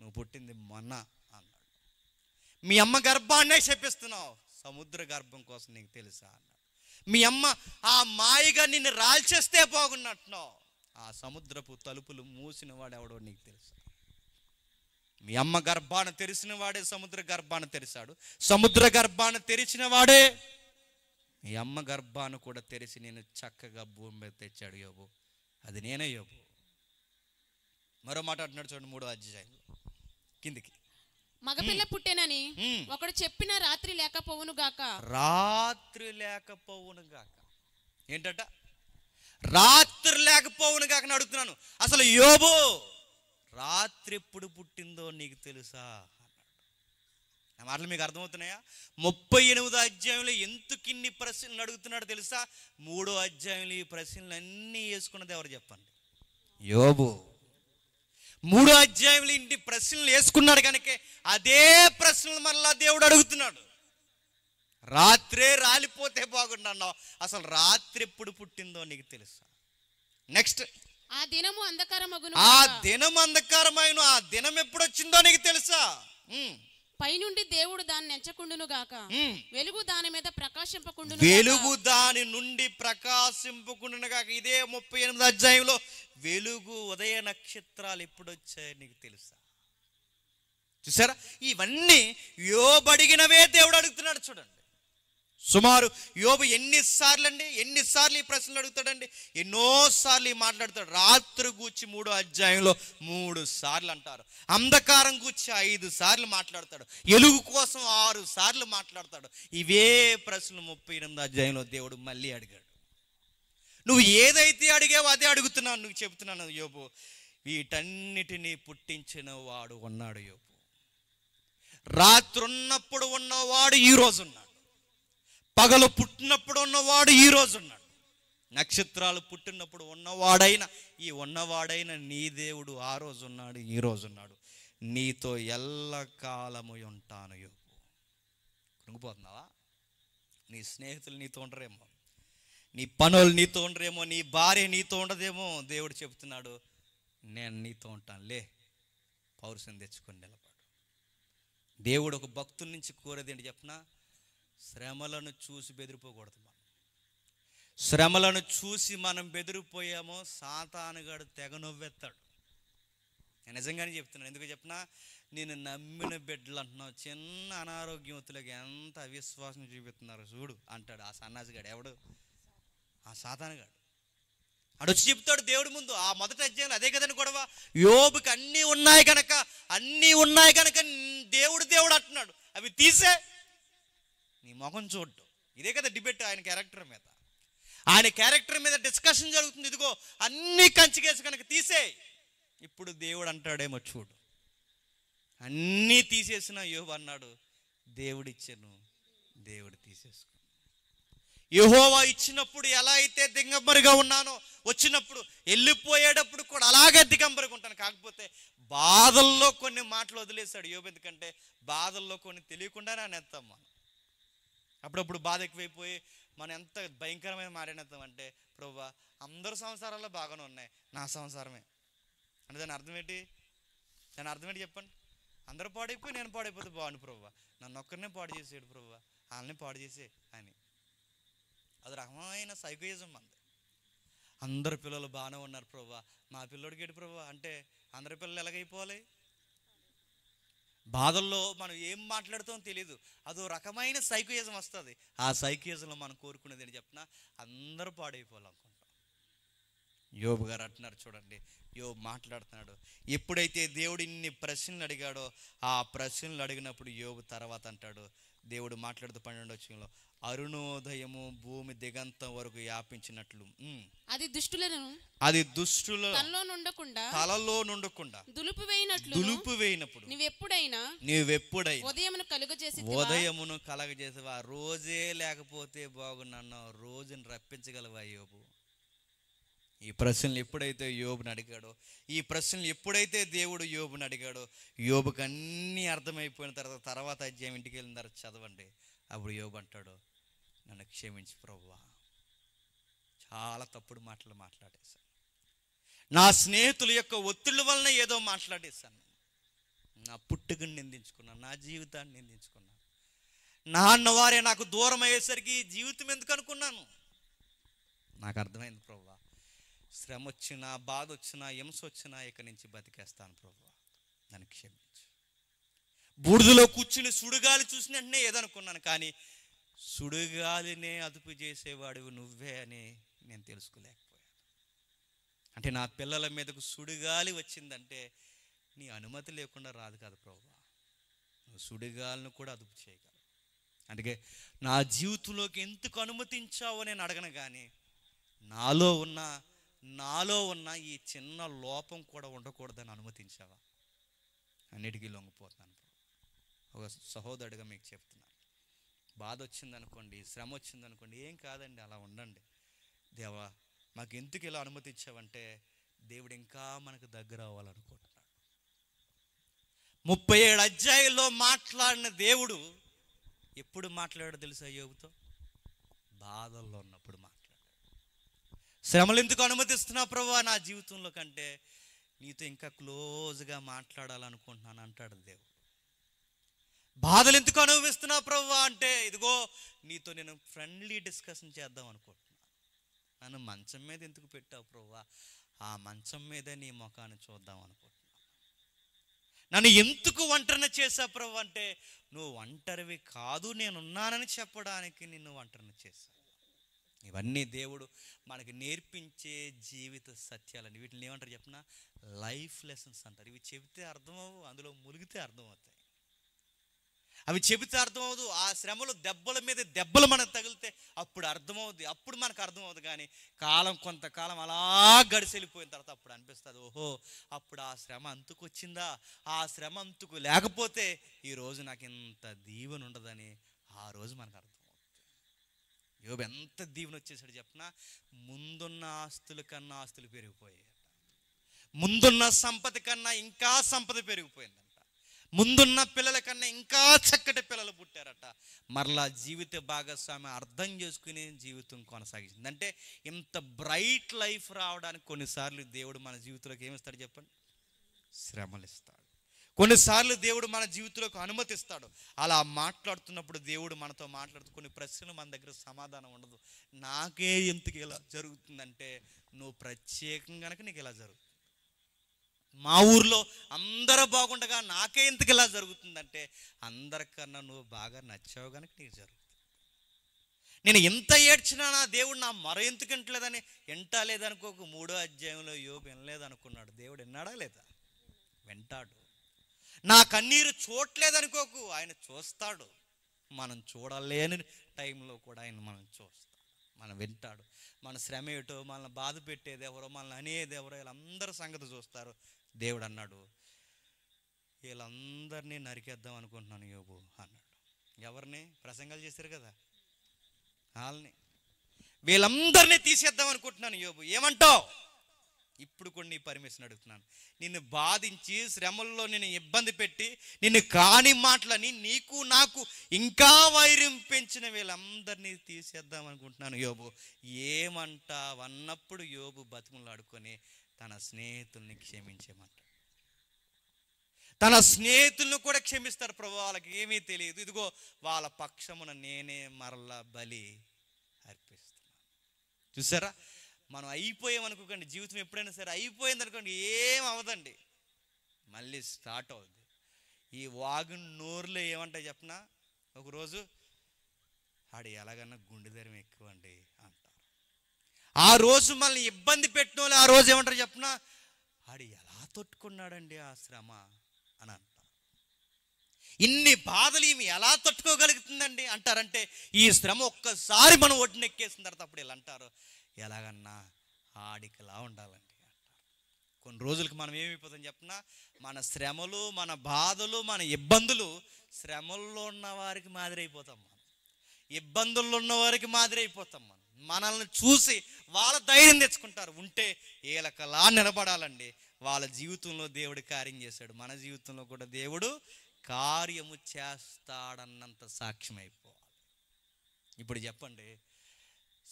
నువ్వు పుట్టింది మన అన్నాడు మీ అమ్మ గర్భాన్నే చెప్పిస్తున్నావు సముద్ర గర్భం కోసం నీకు తెలుసా అన్నాడు మీ అమ్మ ఆ మాయగా నిన్ను రాల్చేస్తే బాగున్నట్టున్నావు ఆ సముద్రపు తలుపులు మూసిన ఎవడో నీకు తెలుసా మీ అమ్మ గర్భాన తెరిచిన వాడే సముద్ర గర్భాన తెరిచాడు సముద్ర గర్భాన తెరిచిన వాడే మీ అమ్మ గర్భాన్ని కూడా తెరిచి నేను చక్కగా భూమి మీద తెచ్చాడు యోబు అది నేనే యోబు మరో మాట అంటున్నాడు చూడండి మూడో అధ్యాయంలో కిందికి మగపిల్ల పుట్టేనని ఒకడు చెప్పిన రాత్రి లేకపోవును గాక రాత్రి లేకపోవును గాక ఏంటట రాత్రి లేకపోవును గాక అడుగుతున్నాను అసలు యోబో రాత్రి ఎప్పుడు పుట్టిందో నీకు తెలుసా నా మాటలు మీకు అర్థమవుతున్నాయా ముప్పై ఎనిమిదో అధ్యాయంలో ఎందుకు ఇన్ని ప్రశ్నలు అడుగుతున్నాడు తెలుసా మూడో అధ్యాయంలో ఈ ప్రశ్నలు అన్నీ వేసుకున్నది ఎవరు చెప్పండి యోబో మూడు అధ్యాయులు ఇంటి ప్రశ్నలు వేసుకున్నాడు కనుక అదే ప్రశ్నలు మళ్ళా దేవుడు అడుగుతున్నాడు రాత్రే రాలిపోతే బాగుండన్నావు అసలు రాత్రి ఎప్పుడు పుట్టిందో నీకు తెలుసా నెక్స్ట్ ఆ దినము అంధకారమగును ఆ దినం అంధకారమైన ఆ దినం ఎప్పుడు వచ్చిందో నీకు తెలుసా పైనుండి దేవుడు దాన్ని ఎంచకుండును గాక వెలుగు దాని మీద ప్రకాశింపకుండా వెలుగు దాని నుండి ప్రకాశింపకుండా గాక ఇదే ముప్పై ఎనిమిది అధ్యాయంలో వెలుగు ఉదయ నక్షత్రాలు ఎప్పుడు వచ్చాయి నీకు తెలుసా చూసారా ఇవన్నీ యోబడిగినవే దేవుడు అడుగుతున్నాడు చూడండి సుమారు యోబు ఎన్నిసార్లు అండి ఎన్నిసార్లు ఈ ప్రశ్నలు అడుగుతాడండి ఎన్నోసార్లు ఈ మాట్లాడతాడు రాత్రి గూర్చి మూడో అధ్యాయంలో మూడు సార్లు అంటారు అంధకారం గూర్చి ఐదు సార్లు మాట్లాడతాడు ఎలుగు కోసం ఆరు సార్లు మాట్లాడతాడు ఇవే ప్రశ్నలు ముప్పై ఎనిమిది అధ్యాయంలో దేవుడు మళ్ళీ అడిగాడు నువ్వు ఏదైతే అడిగావో అదే అడుగుతున్నాను నువ్వు చెబుతున్నాను యోబు వీటన్నిటినీ పుట్టించిన వాడు ఉన్నాడు యోబు రాత్రి ఉన్నప్పుడు ఉన్నవాడు ఈరోజు ఉన్నాడు పగలు పుట్టినప్పుడు ఉన్నవాడు ఈరోజు ఉన్నాడు నక్షత్రాలు పుట్టినప్పుడు ఉన్నవాడైన ఈ ఉన్నవాడైన నీ దేవుడు ఆ రోజు ఉన్నాడు ఈ రోజు ఉన్నాడు నీతో ఎల్లకాలము ఉంటాను యోపు కృంగిపోతున్నావా నీ స్నేహితులు నీతో ఉండరేమో నీ పనులు నీతో ఉండరేమో నీ భార్య నీతో ఉండదేమో దేవుడు చెప్తున్నాడు నేను నీతో ఉంటాను లే పౌరుషం తెచ్చుకొని నిలబడు దేవుడు ఒక భక్తుల నుంచి కోరేది ఏంటి చెప్పనా శ్రమలను చూసి బెదిరిపోకూడదు మనం శ్రమలను చూసి మనం బెదిరిపోయామో సాతానుగాడు తెగ నవ్వెత్తాడు నేను నిజంగానే చెప్తున్నాను ఎందుకు చెప్పినా నేను నమ్మిన బిడ్డలు అంటున్నావు చిన్న అనారోగ్యవతులకు ఎంత అవిశ్వాసం చూపిస్తున్నారు చూడు అంటాడు ఆ సన్నాసిగాడు ఎవడు ఆ సాతానుగాడు అడు చెప్తాడు దేవుడి ముందు ఆ మొదటి అధ్యయనం అదే కదండి గొడవ యోబుకి అన్నీ ఉన్నాయి కనుక అన్నీ ఉన్నాయి కనుక దేవుడు దేవుడు అంటున్నాడు అవి తీసే నీ మొహం చూడ్డు ఇదే కదా డిబేట్ ఆయన క్యారెక్టర్ మీద ఆయన క్యారెక్టర్ మీద డిస్కషన్ జరుగుతుంది ఇదిగో అన్ని కంచికేసి కనుక తీసే ఇప్పుడు దేవుడు అంటాడేమో చూడు అన్నీ తీసేసిన యోహో అన్నాడు దేవుడిచ్చాను దేవుడు తీసేసుకు యహోవా ఇచ్చినప్పుడు ఎలా అయితే దిగంబరిగా ఉన్నానో వచ్చినప్పుడు వెళ్ళిపోయేటప్పుడు కూడా అలాగే దిగంబరిగా ఉంటాను కాకపోతే బాధల్లో కొన్ని మాటలు వదిలేశాడు యోబు ఎందుకంటే బాధల్లో కొన్ని తెలియకుండా నేను ఎత్తాం మనం అప్పుడప్పుడు బాధ ఎక్కువైపోయి మనం ఎంత భయంకరమైన మారినతాం అంటే ప్రభా అందరు సంసారాల్లో బాగానే ఉన్నాయి నా సంసారమే అంటే దాని అర్థం ఏంటి దాని అర్థం ఏంటి చెప్పండి అందరూ పాడైపోయి నేను పాడైపోతే బాగుండు ప్రభా నన్ను ఒక్కరినే పాడు చేసేడు ప్రభా వాళ్ళని పాడు చేసే అని అది రకమైన సైకోయిజం అంది అందరు పిల్లలు బాగానే ఉన్నారు ప్రభా మా పిల్లోడికి ఏంటి ప్రభా అంటే అందరి పిల్లలు ఎలాగైపోవాలి బాధల్లో మనం ఏం మాట్లాడుతామో తెలియదు అదో రకమైన సైకియజం వస్తుంది ఆ సైకియజంలో మనం కోరుకునేది అని చెప్పిన అందరూ పాడైపోవాలనుకుంటాం యోబు గారు అంటున్నారు చూడండి యోబు మాట్లాడుతున్నాడు ఎప్పుడైతే దేవుడు ఇన్ని ప్రశ్నలు అడిగాడో ఆ ప్రశ్నలు అడిగినప్పుడు యోబు తర్వాత అంటాడు దేవుడు మాట్లాడుతూ పన్నెండు వచ్చిన అరుణోదయము భూమి దిగంతం వరకు వ్యాపించినట్లు అది దుష్టులను అది దుష్టుల తలలో నుండకుండా తలలో నుండకుండా దులుపు వేయినట్లు దులుపు వేయినప్పుడు నువ్వెప్పుడైనా నువ్వెప్పుడైనా ఉదయమును కలుగజేసి ఉదయమును కలగజేసేవా రోజే లేకపోతే బాగున్నాను రోజును రప్పించగలవా యోబు ఈ ప్రశ్నలు ఎప్పుడైతే యోబుని అడిగాడో ఈ ప్రశ్నలు ఎప్పుడైతే దేవుడు యోబుని అడిగాడో యోబుకు అన్నీ అర్థమైపోయిన తర్వాత తర్వాత అధ్యాయం ఇంటికి వెళ్ళిన తర్వాత చదవండి అప్పుడు యోబంటాడు నన్ను క్షమించి ప్రభువా చాలా తప్పుడు మాటలు మాట్లాడేశాను నా స్నేహితుల యొక్క ఒత్తిళ్ళ వలన ఏదో మాట్లాడేశాను నా పుట్టుకుని నిందించుకున్నాను నా జీవితాన్ని నిందించుకున్నాను నా అన్నవారే నాకు దూరం అయ్యేసరికి జీవితం ఎందుకు అనుకున్నాను నాకు అర్థమైంది ప్రభువా శ్రమ వచ్చినా బాధ వచ్చినా హింస వచ్చినా ఇక్కడి నుంచి బతికేస్తాను ప్రభు నన్ను క్షమించు బూడిదలో కూర్చుని సుడుగాలి చూసిన వెంటనే ఏదనుకున్నాను కానీ సుడుగాలినే అదుపు చేసేవాడు నువ్వే అని నేను తెలుసుకోలేకపోయాను అంటే నా పిల్లల మీదకు సుడిగాలి వచ్చిందంటే నీ అనుమతి లేకుండా రాదు కదా ప్రభు నువ్వు సుడిగాలను కూడా అదుపు చేయగలవు అందుకే నా జీవితంలోకి ఎందుకు అనుమతించావు నేను అడగను కానీ నాలో ఉన్న నాలో ఉన్న ఈ చిన్న లోపం కూడా ఉండకూడదని అనుమతించావా అన్నిటికీ లొంగిపోతాను ఒక సహోదరుడిగా మీకు చెప్తున్నాను బాధ వచ్చిందనుకోండి శ్రమ వచ్చిందనుకోండి ఏం కాదండి అలా ఉండండి దేవా మాకు ఎందుకు ఇలా అనుమతి ఇచ్చావంటే దేవుడు ఇంకా మనకు దగ్గర అవ్వాలనుకుంటున్నాడు ముప్పై ఏడు అధ్యాయుల్లో మాట్లాడిన దేవుడు ఎప్పుడు మాట్లాడో తెలుసా యోగుతో బాధల్లో ఉన్నప్పుడు మాట్లాడాడు శ్రమలు ఎందుకు అనుమతిస్తున్నావు ప్రభు నా జీవితంలో కంటే నీతో ఇంకా క్లోజ్గా మాట్లాడాలనుకుంటున్నాను అంటాడు దేవుడు బాధలు ఎందుకు అనుభవిస్తున్నా ప్రభు అంటే ఇదిగో నీతో నేను ఫ్రెండ్లీ డిస్కషన్ చేద్దాం అనుకుంటున్నా నన్ను మంచం మీద ఎందుకు పెట్టావు ప్రభు ఆ మంచం మీదే నీ ముఖాన్ని చూద్దాం అనుకుంటున్నా నన్ను ఎందుకు ఒంటరిని చేశావు ప్రభు అంటే నువ్వు ఒంటరివి కాదు నేనున్నానని చెప్పడానికి నిన్ను ఒంటరిని చేశావు ఇవన్నీ దేవుడు మనకి నేర్పించే జీవిత సత్యాలని వీటిని ఏమంటారు చెప్పిన లైఫ్ లెసన్స్ అంటారు ఇవి చెబితే అర్థమవు అందులో మునిగితే అర్థమవుతాయి అవి చెబితే అర్థమవుదు ఆ శ్రమలు దెబ్బల మీద దెబ్బలు మనకు తగిలితే అప్పుడు అర్థమవుద్ది అప్పుడు మనకు అర్థమవుద్ది కానీ కాలం కొంతకాలం అలా గడిసెళ్ళిపోయిన తర్వాత అప్పుడు అనిపిస్తుంది ఓహో అప్పుడు ఆ శ్రమ అంతుకు వచ్చిందా ఆ శ్రమ అంతుకు లేకపోతే ఈరోజు నాకు ఇంత దీవెన ఉండదని ఆ రోజు మనకు అర్థం యోబు ఎంత దీవెన వచ్చేసాడు చెప్పిన ముందున్న ఆస్తుల కన్నా ఆస్తులు పెరిగిపోయాయి ముందున్న సంపద కన్నా ఇంకా సంపద పెరిగిపోయింది ముందున్న పిల్లల కన్నా ఇంకా చక్కటి పిల్లలు పుట్టారట మరలా జీవిత భాగస్వామి అర్థం చేసుకుని జీవితం కొనసాగించింది అంటే ఇంత బ్రైట్ లైఫ్ రావడానికి కొన్నిసార్లు దేవుడు మన జీవితంలోకి ఏమిస్తాడు చెప్పండి శ్రమలు ఇస్తాడు కొన్నిసార్లు దేవుడు మన జీవితంలోకి అనుమతిస్తాడు అలా మాట్లాడుతున్నప్పుడు దేవుడు మనతో మాట్లాడుతూ కొన్ని ప్రశ్నలు మన దగ్గర సమాధానం ఉండదు నాకే ఎందుకు ఇలా జరుగుతుందంటే నువ్వు ప్రత్యేకంగా కనుక నీకు ఇలా జరుగుతుంది మా ఊర్లో అందరూ బాగుండగా నాకే ఇంతకు ఇలా జరుగుతుందంటే అందరికన్నా నువ్వు బాగా నచ్చావు కనుక నీకు జరుగుతుంది నేను ఎంత ఏడ్చినా నా దేవుడు నా మరో ఎందుకు వింటలేదని వింటలేదనుకోకు మూడో అధ్యాయంలో యోగు వినలేదనుకున్నాడు దేవుడు విన్నాడా లేదా వింటాడు నా కన్నీరు చూడలేదనుకోకు ఆయన చూస్తాడు మనం చూడలేని టైంలో కూడా ఆయన మనం చూస్తాం మనం వింటాడు మన శ్రమ ఏటో మన బాధ పెట్టేది ఎవరో మనల్ని ఎవరో వీళ్ళందరూ సంగతి చూస్తారు దేవుడు అన్నాడు వీళ్ళందరినీ నరికేద్దాం అనుకుంటున్నాను యోబు అన్నాడు ఎవరిని ప్రసంగాలు చేశారు కదా వాళ్ళని వీళ్ళందరినీ తీసేద్దాం అనుకుంటున్నాను యోబు ఏమంటావు ఇప్పుడు కూడా నీ పర్మిషన్ అడుగుతున్నాను నిన్ను బాధించి శ్రమల్లో నేను ఇబ్బంది పెట్టి నిన్ను కాని మాటలని నీకు నాకు ఇంకా వైరం పెంచిన వీళ్ళందరినీ తీసేద్దాం అనుకుంటున్నాను యోబు ఏమంటావన్నప్పుడు యోబు బతుకులు ఆడుకొని తన స్నేహితుల్ని క్షమించేమంటాడు తన స్నేహితులను కూడా క్షమిస్తారు ప్రభు వాళ్ళకి ఏమీ తెలియదు ఇదిగో వాళ్ళ పక్షమున నేనే మరల బలి అర్పిస్తున్నాను చూసారా మనం అయిపోయామనుకోకండి జీవితం ఎప్పుడైనా సరే అయిపోయింది అనుకోండి ఏం అవదండి మళ్ళీ స్టార్ట్ అవుద్ది ఈ వాగు నోరులో ఏమంటాయి చెప్పనా ఒకరోజు ఆడు ఎలాగన్నా గుండె ధైర్యం ఎక్కువ అండి ఆ రోజు మనల్ని ఇబ్బంది పెట్టిన వాళ్ళు ఆ రోజు ఏమంటారు చెప్పిన ఆడు ఎలా తట్టుకున్నాడండి ఆ శ్రమ అని అంటారు ఇన్ని బాధలు ఈమె ఎలా తట్టుకోగలుగుతుందండి అంటారంటే ఈ శ్రమ ఒక్కసారి మనం ఒడ్డునెక్కేసిన తర్వాత అప్పుడు ఇలా అంటారు ఎలాగన్నా ఆడికిలా ఉండాలండి కొన్ని రోజులకి మనం ఏమైపోతుంది చెప్పిన మన శ్రమలు మన బాధలు మన ఇబ్బందులు శ్రమల్లో ఉన్న వారికి మాదిరైపోతాం మనం ఇబ్బందుల్లో ఉన్న వారికి మాదిరైపోతాం మనం మనల్ని చూసి వాళ్ళ ధైర్యం తెచ్చుకుంటారు ఉంటే ఏలకలా నిలబడాలండి వాళ్ళ జీవితంలో దేవుడు కార్యం చేశాడు మన జీవితంలో కూడా దేవుడు కార్యము చేస్తాడన్నంత సాక్ష్యం అయిపోవాలి ఇప్పుడు చెప్పండి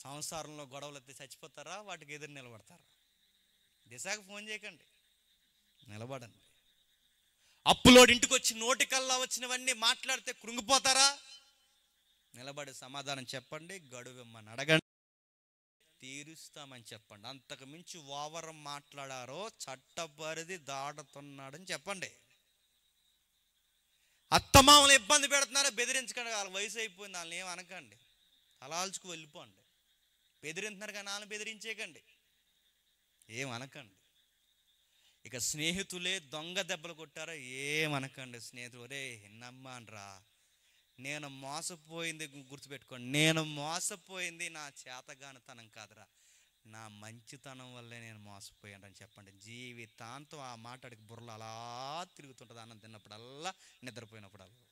సంసారంలో గొడవలు అయితే చచ్చిపోతారా వాటికి ఎదురు నిలబడతారా దిశాకు ఫోన్ చేయకండి నిలబడండి అప్పులోడి ఇంటికి వచ్చి నోటికల్లా వచ్చినవన్నీ మాట్లాడితే కృంగిపోతారా నిలబడి సమాధానం చెప్పండి గడువు మన అడగండి తీరుస్తామని చెప్పండి అంతకు మించి ఓవరం మాట్లాడారో చట్టపరిధి దాడుతున్నాడని చెప్పండి అత్తమామలు ఇబ్బంది పెడుతున్నారో బెదిరించకండి వాళ్ళ వయసు అయిపోయింది వాళ్ళని ఏం అనకండి వెళ్ళిపోండి బెదిరింటున్నారు కానీ వాళ్ళని బెదిరించేయకండి ఏం అనకండి ఇక స్నేహితులే దొంగ దెబ్బలు కొట్టారో ఏమనకండి స్నేహితులు రే ఎన్నమ్మా నేను మోసపోయింది గుర్తుపెట్టుకోండి నేను మోసపోయింది నా చేతగానితనం కాదురా నా మంచితనం వల్లే నేను అని చెప్పండి జీవితాంతం ఆ మాటడికి బుర్రలు అలా తిరుగుతుంటుంది అన్నం తిన్నప్పుడల్లా నిద్రపోయినప్పుడల్లా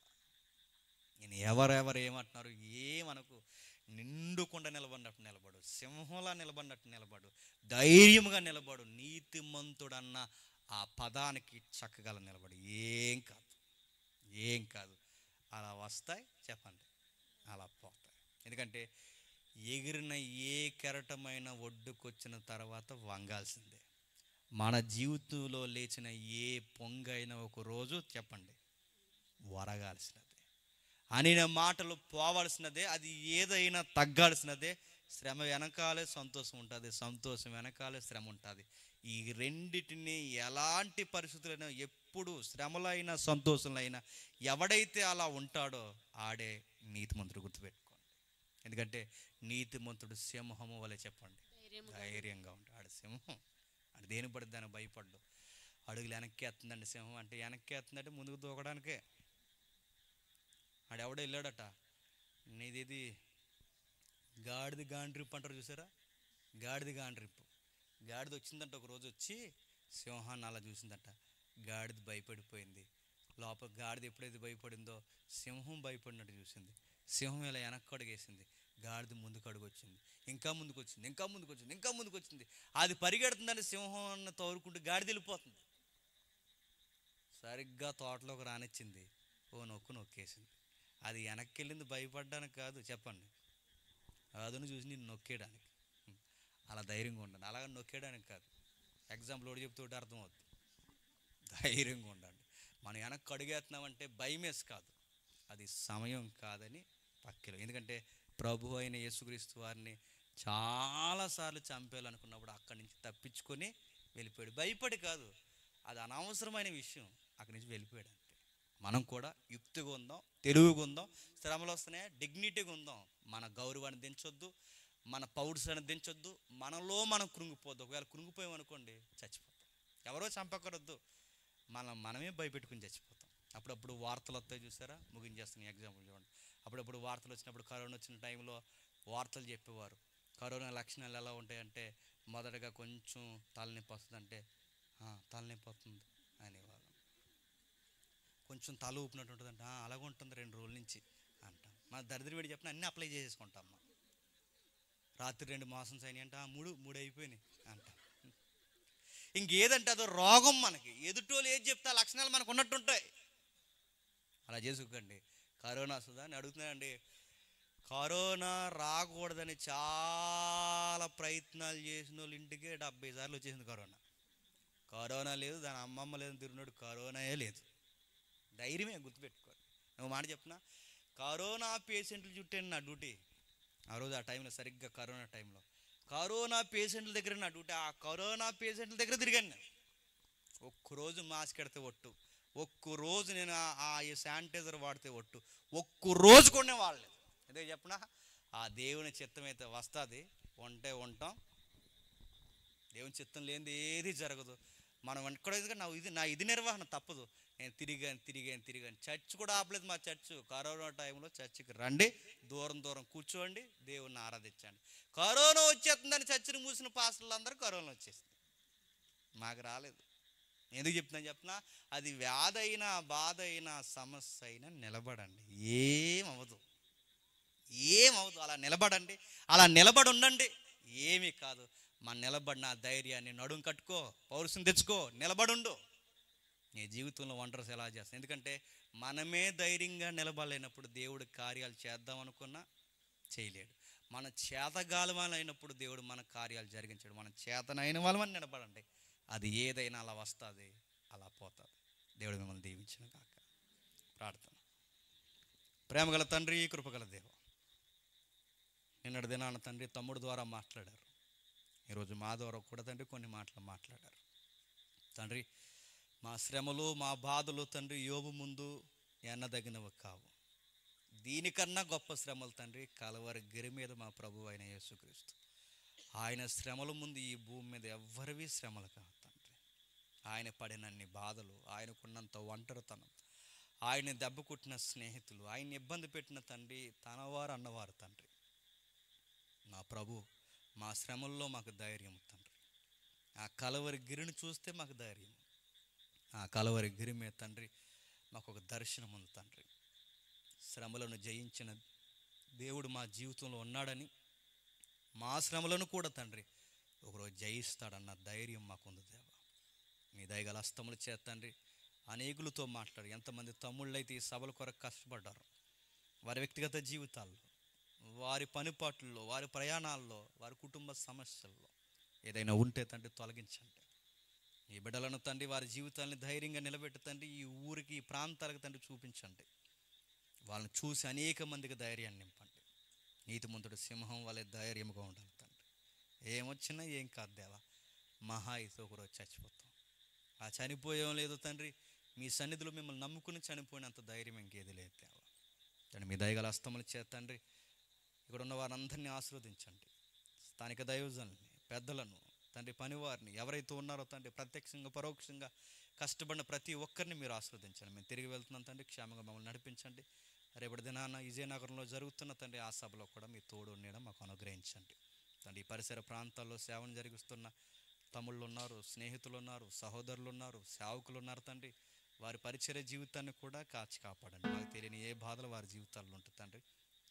నేను ఎవరెవరు ఏమంటున్నారు ఏమనకు నిండుకుండా నిలబడినట్టు నిలబడు సింహంలా నిలబడినట్టు నిలబడు ధైర్యంగా నిలబడు నీతిమంతుడన్న ఆ పదానికి చక్కగల నిలబడు ఏం కాదు ఏం కాదు అలా వస్తాయి చెప్పండి అలా పోతాయి ఎందుకంటే ఎగిరిన ఏ కెరటమైన ఒడ్డుకొచ్చిన తర్వాత వంగాల్సిందే మన జీవితంలో లేచిన ఏ పొంగైన ఒక రోజు చెప్పండి వరగాల్సినదే అనిన మాటలు పోవాల్సినదే అది ఏదైనా తగ్గాల్సినదే శ్రమ వెనకాలే సంతోషం ఉంటుంది సంతోషం వెనకాలే శ్రమ ఉంటుంది ఈ రెండింటినీ ఎలాంటి పరిస్థితులైనా ఎప్పుడు ఎప్పుడు శ్రమలైనా సంతోషంలైనా ఎవడైతే అలా ఉంటాడో ఆడే నీతిమంతుడు గుర్తుపెట్టుకోండి ఎందుకంటే నీతిమంతుడు సింహము వలె చెప్పండి ధైర్యంగా ఉంటాడు ఆడ సింహం అది దేని పడిద్దని భయపడ్డు అడుగులు వెనక్కి వేస్తుందండి సింహం అంటే వెనక్కి వేస్తుందంటే ముందుకు దూకడానికే ఆడెవడో వెళ్ళాడట నీది గాడిది గాండ్రిప్ అంటారు చూసారా గాడిది గాండ్రిప్ గాడిది వచ్చిందంట ఒకరోజు వచ్చి సింహాన్ని అలా చూసిందట గాడిద భయపడిపోయింది లోపల గాడిద ఎప్పుడైతే భయపడిందో సింహం భయపడినట్టు చూసింది సింహం ఇలా వెనక్కి అడుగేసింది గాడిద ముందుకు అడుగొచ్చింది ఇంకా ముందుకు వచ్చింది ఇంకా ముందుకు వచ్చింది ఇంకా ముందుకు వచ్చింది అది పరిగెడుతుందని సింహం అన్న తోరుకుంటూ గాడిద వెళ్ళిపోతుంది సరిగ్గా తోటలోకి రానిచ్చింది ఓ నొక్కు నొక్కేసింది అది వెనక్కి వెళ్ళింది భయపడడానికి కాదు చెప్పండి అదును చూసి నేను నొక్కేయడానికి అలా ధైర్యంగా ఉండండి అలాగే నొక్కేయడానికి కాదు ఎగ్జాంపుల్ ఒకటి చెప్తే ఒకటి అర్థమవుతుంది ధైర్యంగా ఉండండి మనం వెనక్కి అడుగేస్తున్నామంటే భయమేస్ కాదు అది సమయం కాదని పక్కిలో ఎందుకంటే ప్రభు అయిన యేసుక్రీస్తు వారిని చాలాసార్లు చంపేయాలనుకున్నప్పుడు అక్కడి నుంచి తప్పించుకొని వెళ్ళిపోయాడు భయపడి కాదు అది అనవసరమైన విషయం అక్కడి నుంచి వెళ్ళిపోయాడు అంటే మనం కూడా యుక్తిగా ఉందాం తెలివిగా ఉందాం శ్రమలు వస్తున్నాయి డిగ్నిటీగా ఉందాం మన గౌరవాన్ని దించొద్దు మన పౌరుషాన్ని దించొద్దు మనలో మనం కృంగిపోద్దు ఒకవేళ కృంగిపోయామనుకోండి చచ్చిపోతాం ఎవరో చంపకూడదు మనం మనమే భయపెట్టుకుని చచ్చిపోతాం అప్పుడప్పుడు వార్తలు వస్తాయి చూసారా ముగించేస్తాను ఎగ్జాంపుల్ చూడండి అప్పుడప్పుడు వార్తలు వచ్చినప్పుడు కరోనా వచ్చిన టైంలో వార్తలు చెప్పేవారు కరోనా లక్షణాలు ఎలా ఉంటాయంటే మొదటగా కొంచెం తలనొప్పి వస్తుంది అంటే తలనొప్పి వస్తుంది అనేవారు కొంచెం తల ఊపినట్టు ఉంటుంది అంటే అలాగే ఉంటుంది రెండు రోజుల నుంచి అంటాం మన దరిద్ర వేడి చెప్పిన అన్నీ అప్లై చేసేసుకుంటాం రాత్రి రెండు మాసం అయినాయి అంటే మూడు మూడు అయిపోయినాయి అంట ఇంకేదంటే అదో రోగం మనకి ఎదుటోళ్ళు ఏది చెప్తే ఆ లక్షణాలు మనకు ఉన్నట్టుంటాయి అలా చేసుకోండి కరోనా వస్తుందా అని అడుగుతున్నానండి కరోనా రాకూడదని చాలా ప్రయత్నాలు చేసిన వాళ్ళు ఇంటికే డెబ్బై సార్లు వచ్చేసింది కరోనా కరోనా లేదు దాని అమ్మమ్మ లేదని తిరిగినాడు కరోనాయే లేదు ధైర్యమే గుర్తుపెట్టుకోవాలి నువ్వు మాట చెప్పిన కరోనా పేషెంట్లు చుట్టాను నా డ్యూటీ ఆ రోజు ఆ టైంలో సరిగ్గా కరోనా టైంలో కరోనా పేషెంట్ల దగ్గర అటు డ్యూటీ ఆ కరోనా పేషెంట్ల దగ్గర తిరిగాను ఒక్కరోజు మాస్క్ ఎడితే ఒట్టు ఒక్కరోజు నేను ఆ శానిటైజర్ వాడితే ఒట్టు ఒక్కరోజు కొనే వాడలేదు అదే చెప్పనా ఆ దేవుని చిత్తం అయితే వస్తుంది వంటే ఉంటాం దేవుని చిత్తం లేనిది ఏది జరగదు మనం వెంటనే నా ఇది నా ఇది నిర్వహణ తప్పదు నేను తిరిగాను తిరిగాను తిరిగాను చర్చ్ కూడా ఆపలేదు మా చర్చ్ కరోనా టైంలో చర్చికి రండి దూరం దూరం కూర్చోండి దేవుణ్ణి ఆరాధించండి కరోనా వచ్చేస్తుందని చర్చిని మూసిన పాస్టర్లు అందరూ కరోనా వచ్చేసింది మాకు రాలేదు ఎందుకు చెప్తున్నా చెప్తున్నా అది వ్యాధైనా బాధ అయినా సమస్య అయినా నిలబడండి ఏమవదు ఏమవదు అలా నిలబడండి అలా నిలబడి ఉండండి ఏమీ కాదు మన నిలబడిన ధైర్యాన్ని నడుం కట్టుకో పౌరుషం తెచ్చుకో నిలబడుండు నీ జీవితంలో వండర్స్ ఎలా చేస్తాను ఎందుకంటే మనమే ధైర్యంగా నిలబడలేనప్పుడు దేవుడు కార్యాలు చేద్దాం అనుకున్నా చేయలేడు మన చేతగాలమైనప్పుడు దేవుడు మన కార్యాలు జరిగించాడు మన చేతనైన వాళ్ళమని నిలబడండి అది ఏదైనా అలా వస్తుంది అలా పోతుంది దేవుడు మిమ్మల్ని దీవించిన కాక ప్రార్థన ప్రేమగల తండ్రి కృపగల దేవ నిన్నటి దినాన తండ్రి తమ్ముడు ద్వారా మాట్లాడారు ఈరోజు మా ద్వారా కూడా తండ్రి కొన్ని మాటలు మాట్లాడారు తండ్రి మా శ్రమలు మా బాధలు తండ్రి యోబు ముందు ఎన్నదగినవి కావు దీనికన్నా గొప్ప శ్రమలు తండ్రి కలవరి గిరి మీద మా ప్రభు అయిన యేసుక్రీస్తు ఆయన శ్రమల ముందు ఈ భూమి మీద ఎవ్వరివి శ్రమలు కాదు తండ్రి ఆయన పడినన్ని బాధలు ఆయనకున్నంత ఒంటరితనం ఆయన దెబ్బ కొట్టిన స్నేహితులు ఆయన ఇబ్బంది పెట్టిన తండ్రి తనవారు అన్నవారు తండ్రి మా ప్రభు మా శ్రమల్లో మాకు ధైర్యం తండ్రి ఆ కలవరి గిరిని చూస్తే మాకు ధైర్యం ఆ కలవరి గిరి మీద తండ్రి మాకు ఒక దర్శనం ఉంది తండ్రి శ్రమలను జయించిన దేవుడు మా జీవితంలో ఉన్నాడని మా శ్రమలను కూడా తండ్రి ఒకరోజు జయిస్తాడన్న ధైర్యం మాకుంది దేవ మీ దయగల అస్తములు చేస్తండ్రి అనేకులతో మాట్లాడు ఎంతమంది తమ్ముళ్ళు అయితే ఈ సభల కొరకు కష్టపడ్డారు వారి వ్యక్తిగత జీవితాల్లో వారి పనిపాట్లలో వారి ప్రయాణాల్లో వారి కుటుంబ సమస్యల్లో ఏదైనా ఉంటే తండ్రి తొలగించండి ఈ బిడ్డలను తండ్రి వారి జీవితాన్ని ధైర్యంగా నిలబెట్టుతండి ఈ ఊరికి ఈ ప్రాంతాలకు తండ్రి చూపించండి వాళ్ళని చూసి అనేక మందికి ధైర్యాన్ని నింపండి నీతిమంతుడు సింహం వాళ్ళే ధైర్యంగా ఉండాలి తండ్రి ఏమొచ్చినా ఏం కాదు దేవా మహా ఇతో కూడా చచ్చిపోతాం ఆ చనిపోయేం లేదు తండ్రి మీ సన్నిధిలో మిమ్మల్ని నమ్ముకుని చనిపోయినంత ధైర్యం ఇంకేది లేదు దేవా తను మీ దయగల అస్తములు చేస్తండ్రి ఇక్కడ ఉన్న వారందరినీ ఆశీర్వదించండి స్థానిక దైవజనుల్ని పెద్దలను తండ్రి పనివారిని ఎవరైతే ఉన్నారో తండ్రి ప్రత్యక్షంగా పరోక్షంగా కష్టపడిన ప్రతి ఒక్కరిని మీరు ఆస్వాదించండి మేము తిరిగి వెళ్తున్నాం తండ్రి క్షేమంగా మమ్మల్ని నడిపించండి రేపటి దినాన విజయనగరంలో జరుగుతున్న తండ్రి ఆ సభలో కూడా మీ తోడు ఉండడం మాకు అనుగ్రహించండి తండ్రి పరిసర ప్రాంతాల్లో సేవను జరిగిస్తున్న తమ్ముళ్ళు ఉన్నారు స్నేహితులు ఉన్నారు సహోదరులు ఉన్నారు సేవకులు ఉన్నారు తండ్రి వారి పరిచర జీవితాన్ని కూడా కాచి కాపాడండి మాకు తెలియని ఏ బాధలు వారి జీవితాల్లో ఉంటుంది తండ్రి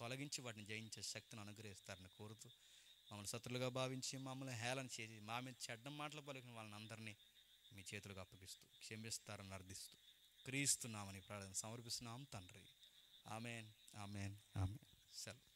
తొలగించి వాటిని జయించే శక్తిని అనుగ్రహిస్తారని కోరుతూ మమ్మల్ని శత్రులుగా భావించి మమ్మల్ని హేళన చేసి మా మీద చెడ్డ మాటలు పలికిన వాళ్ళని అందరినీ మీ చేతులకు అప్పగిస్తూ క్షమిస్తారని అర్థిస్తూ క్రీస్తున్నామని ప్రార్థన సమర్పిస్తున్నాం తండ్రి ఆమెన్ ఆమెన్ ఆమెన్ సెలవు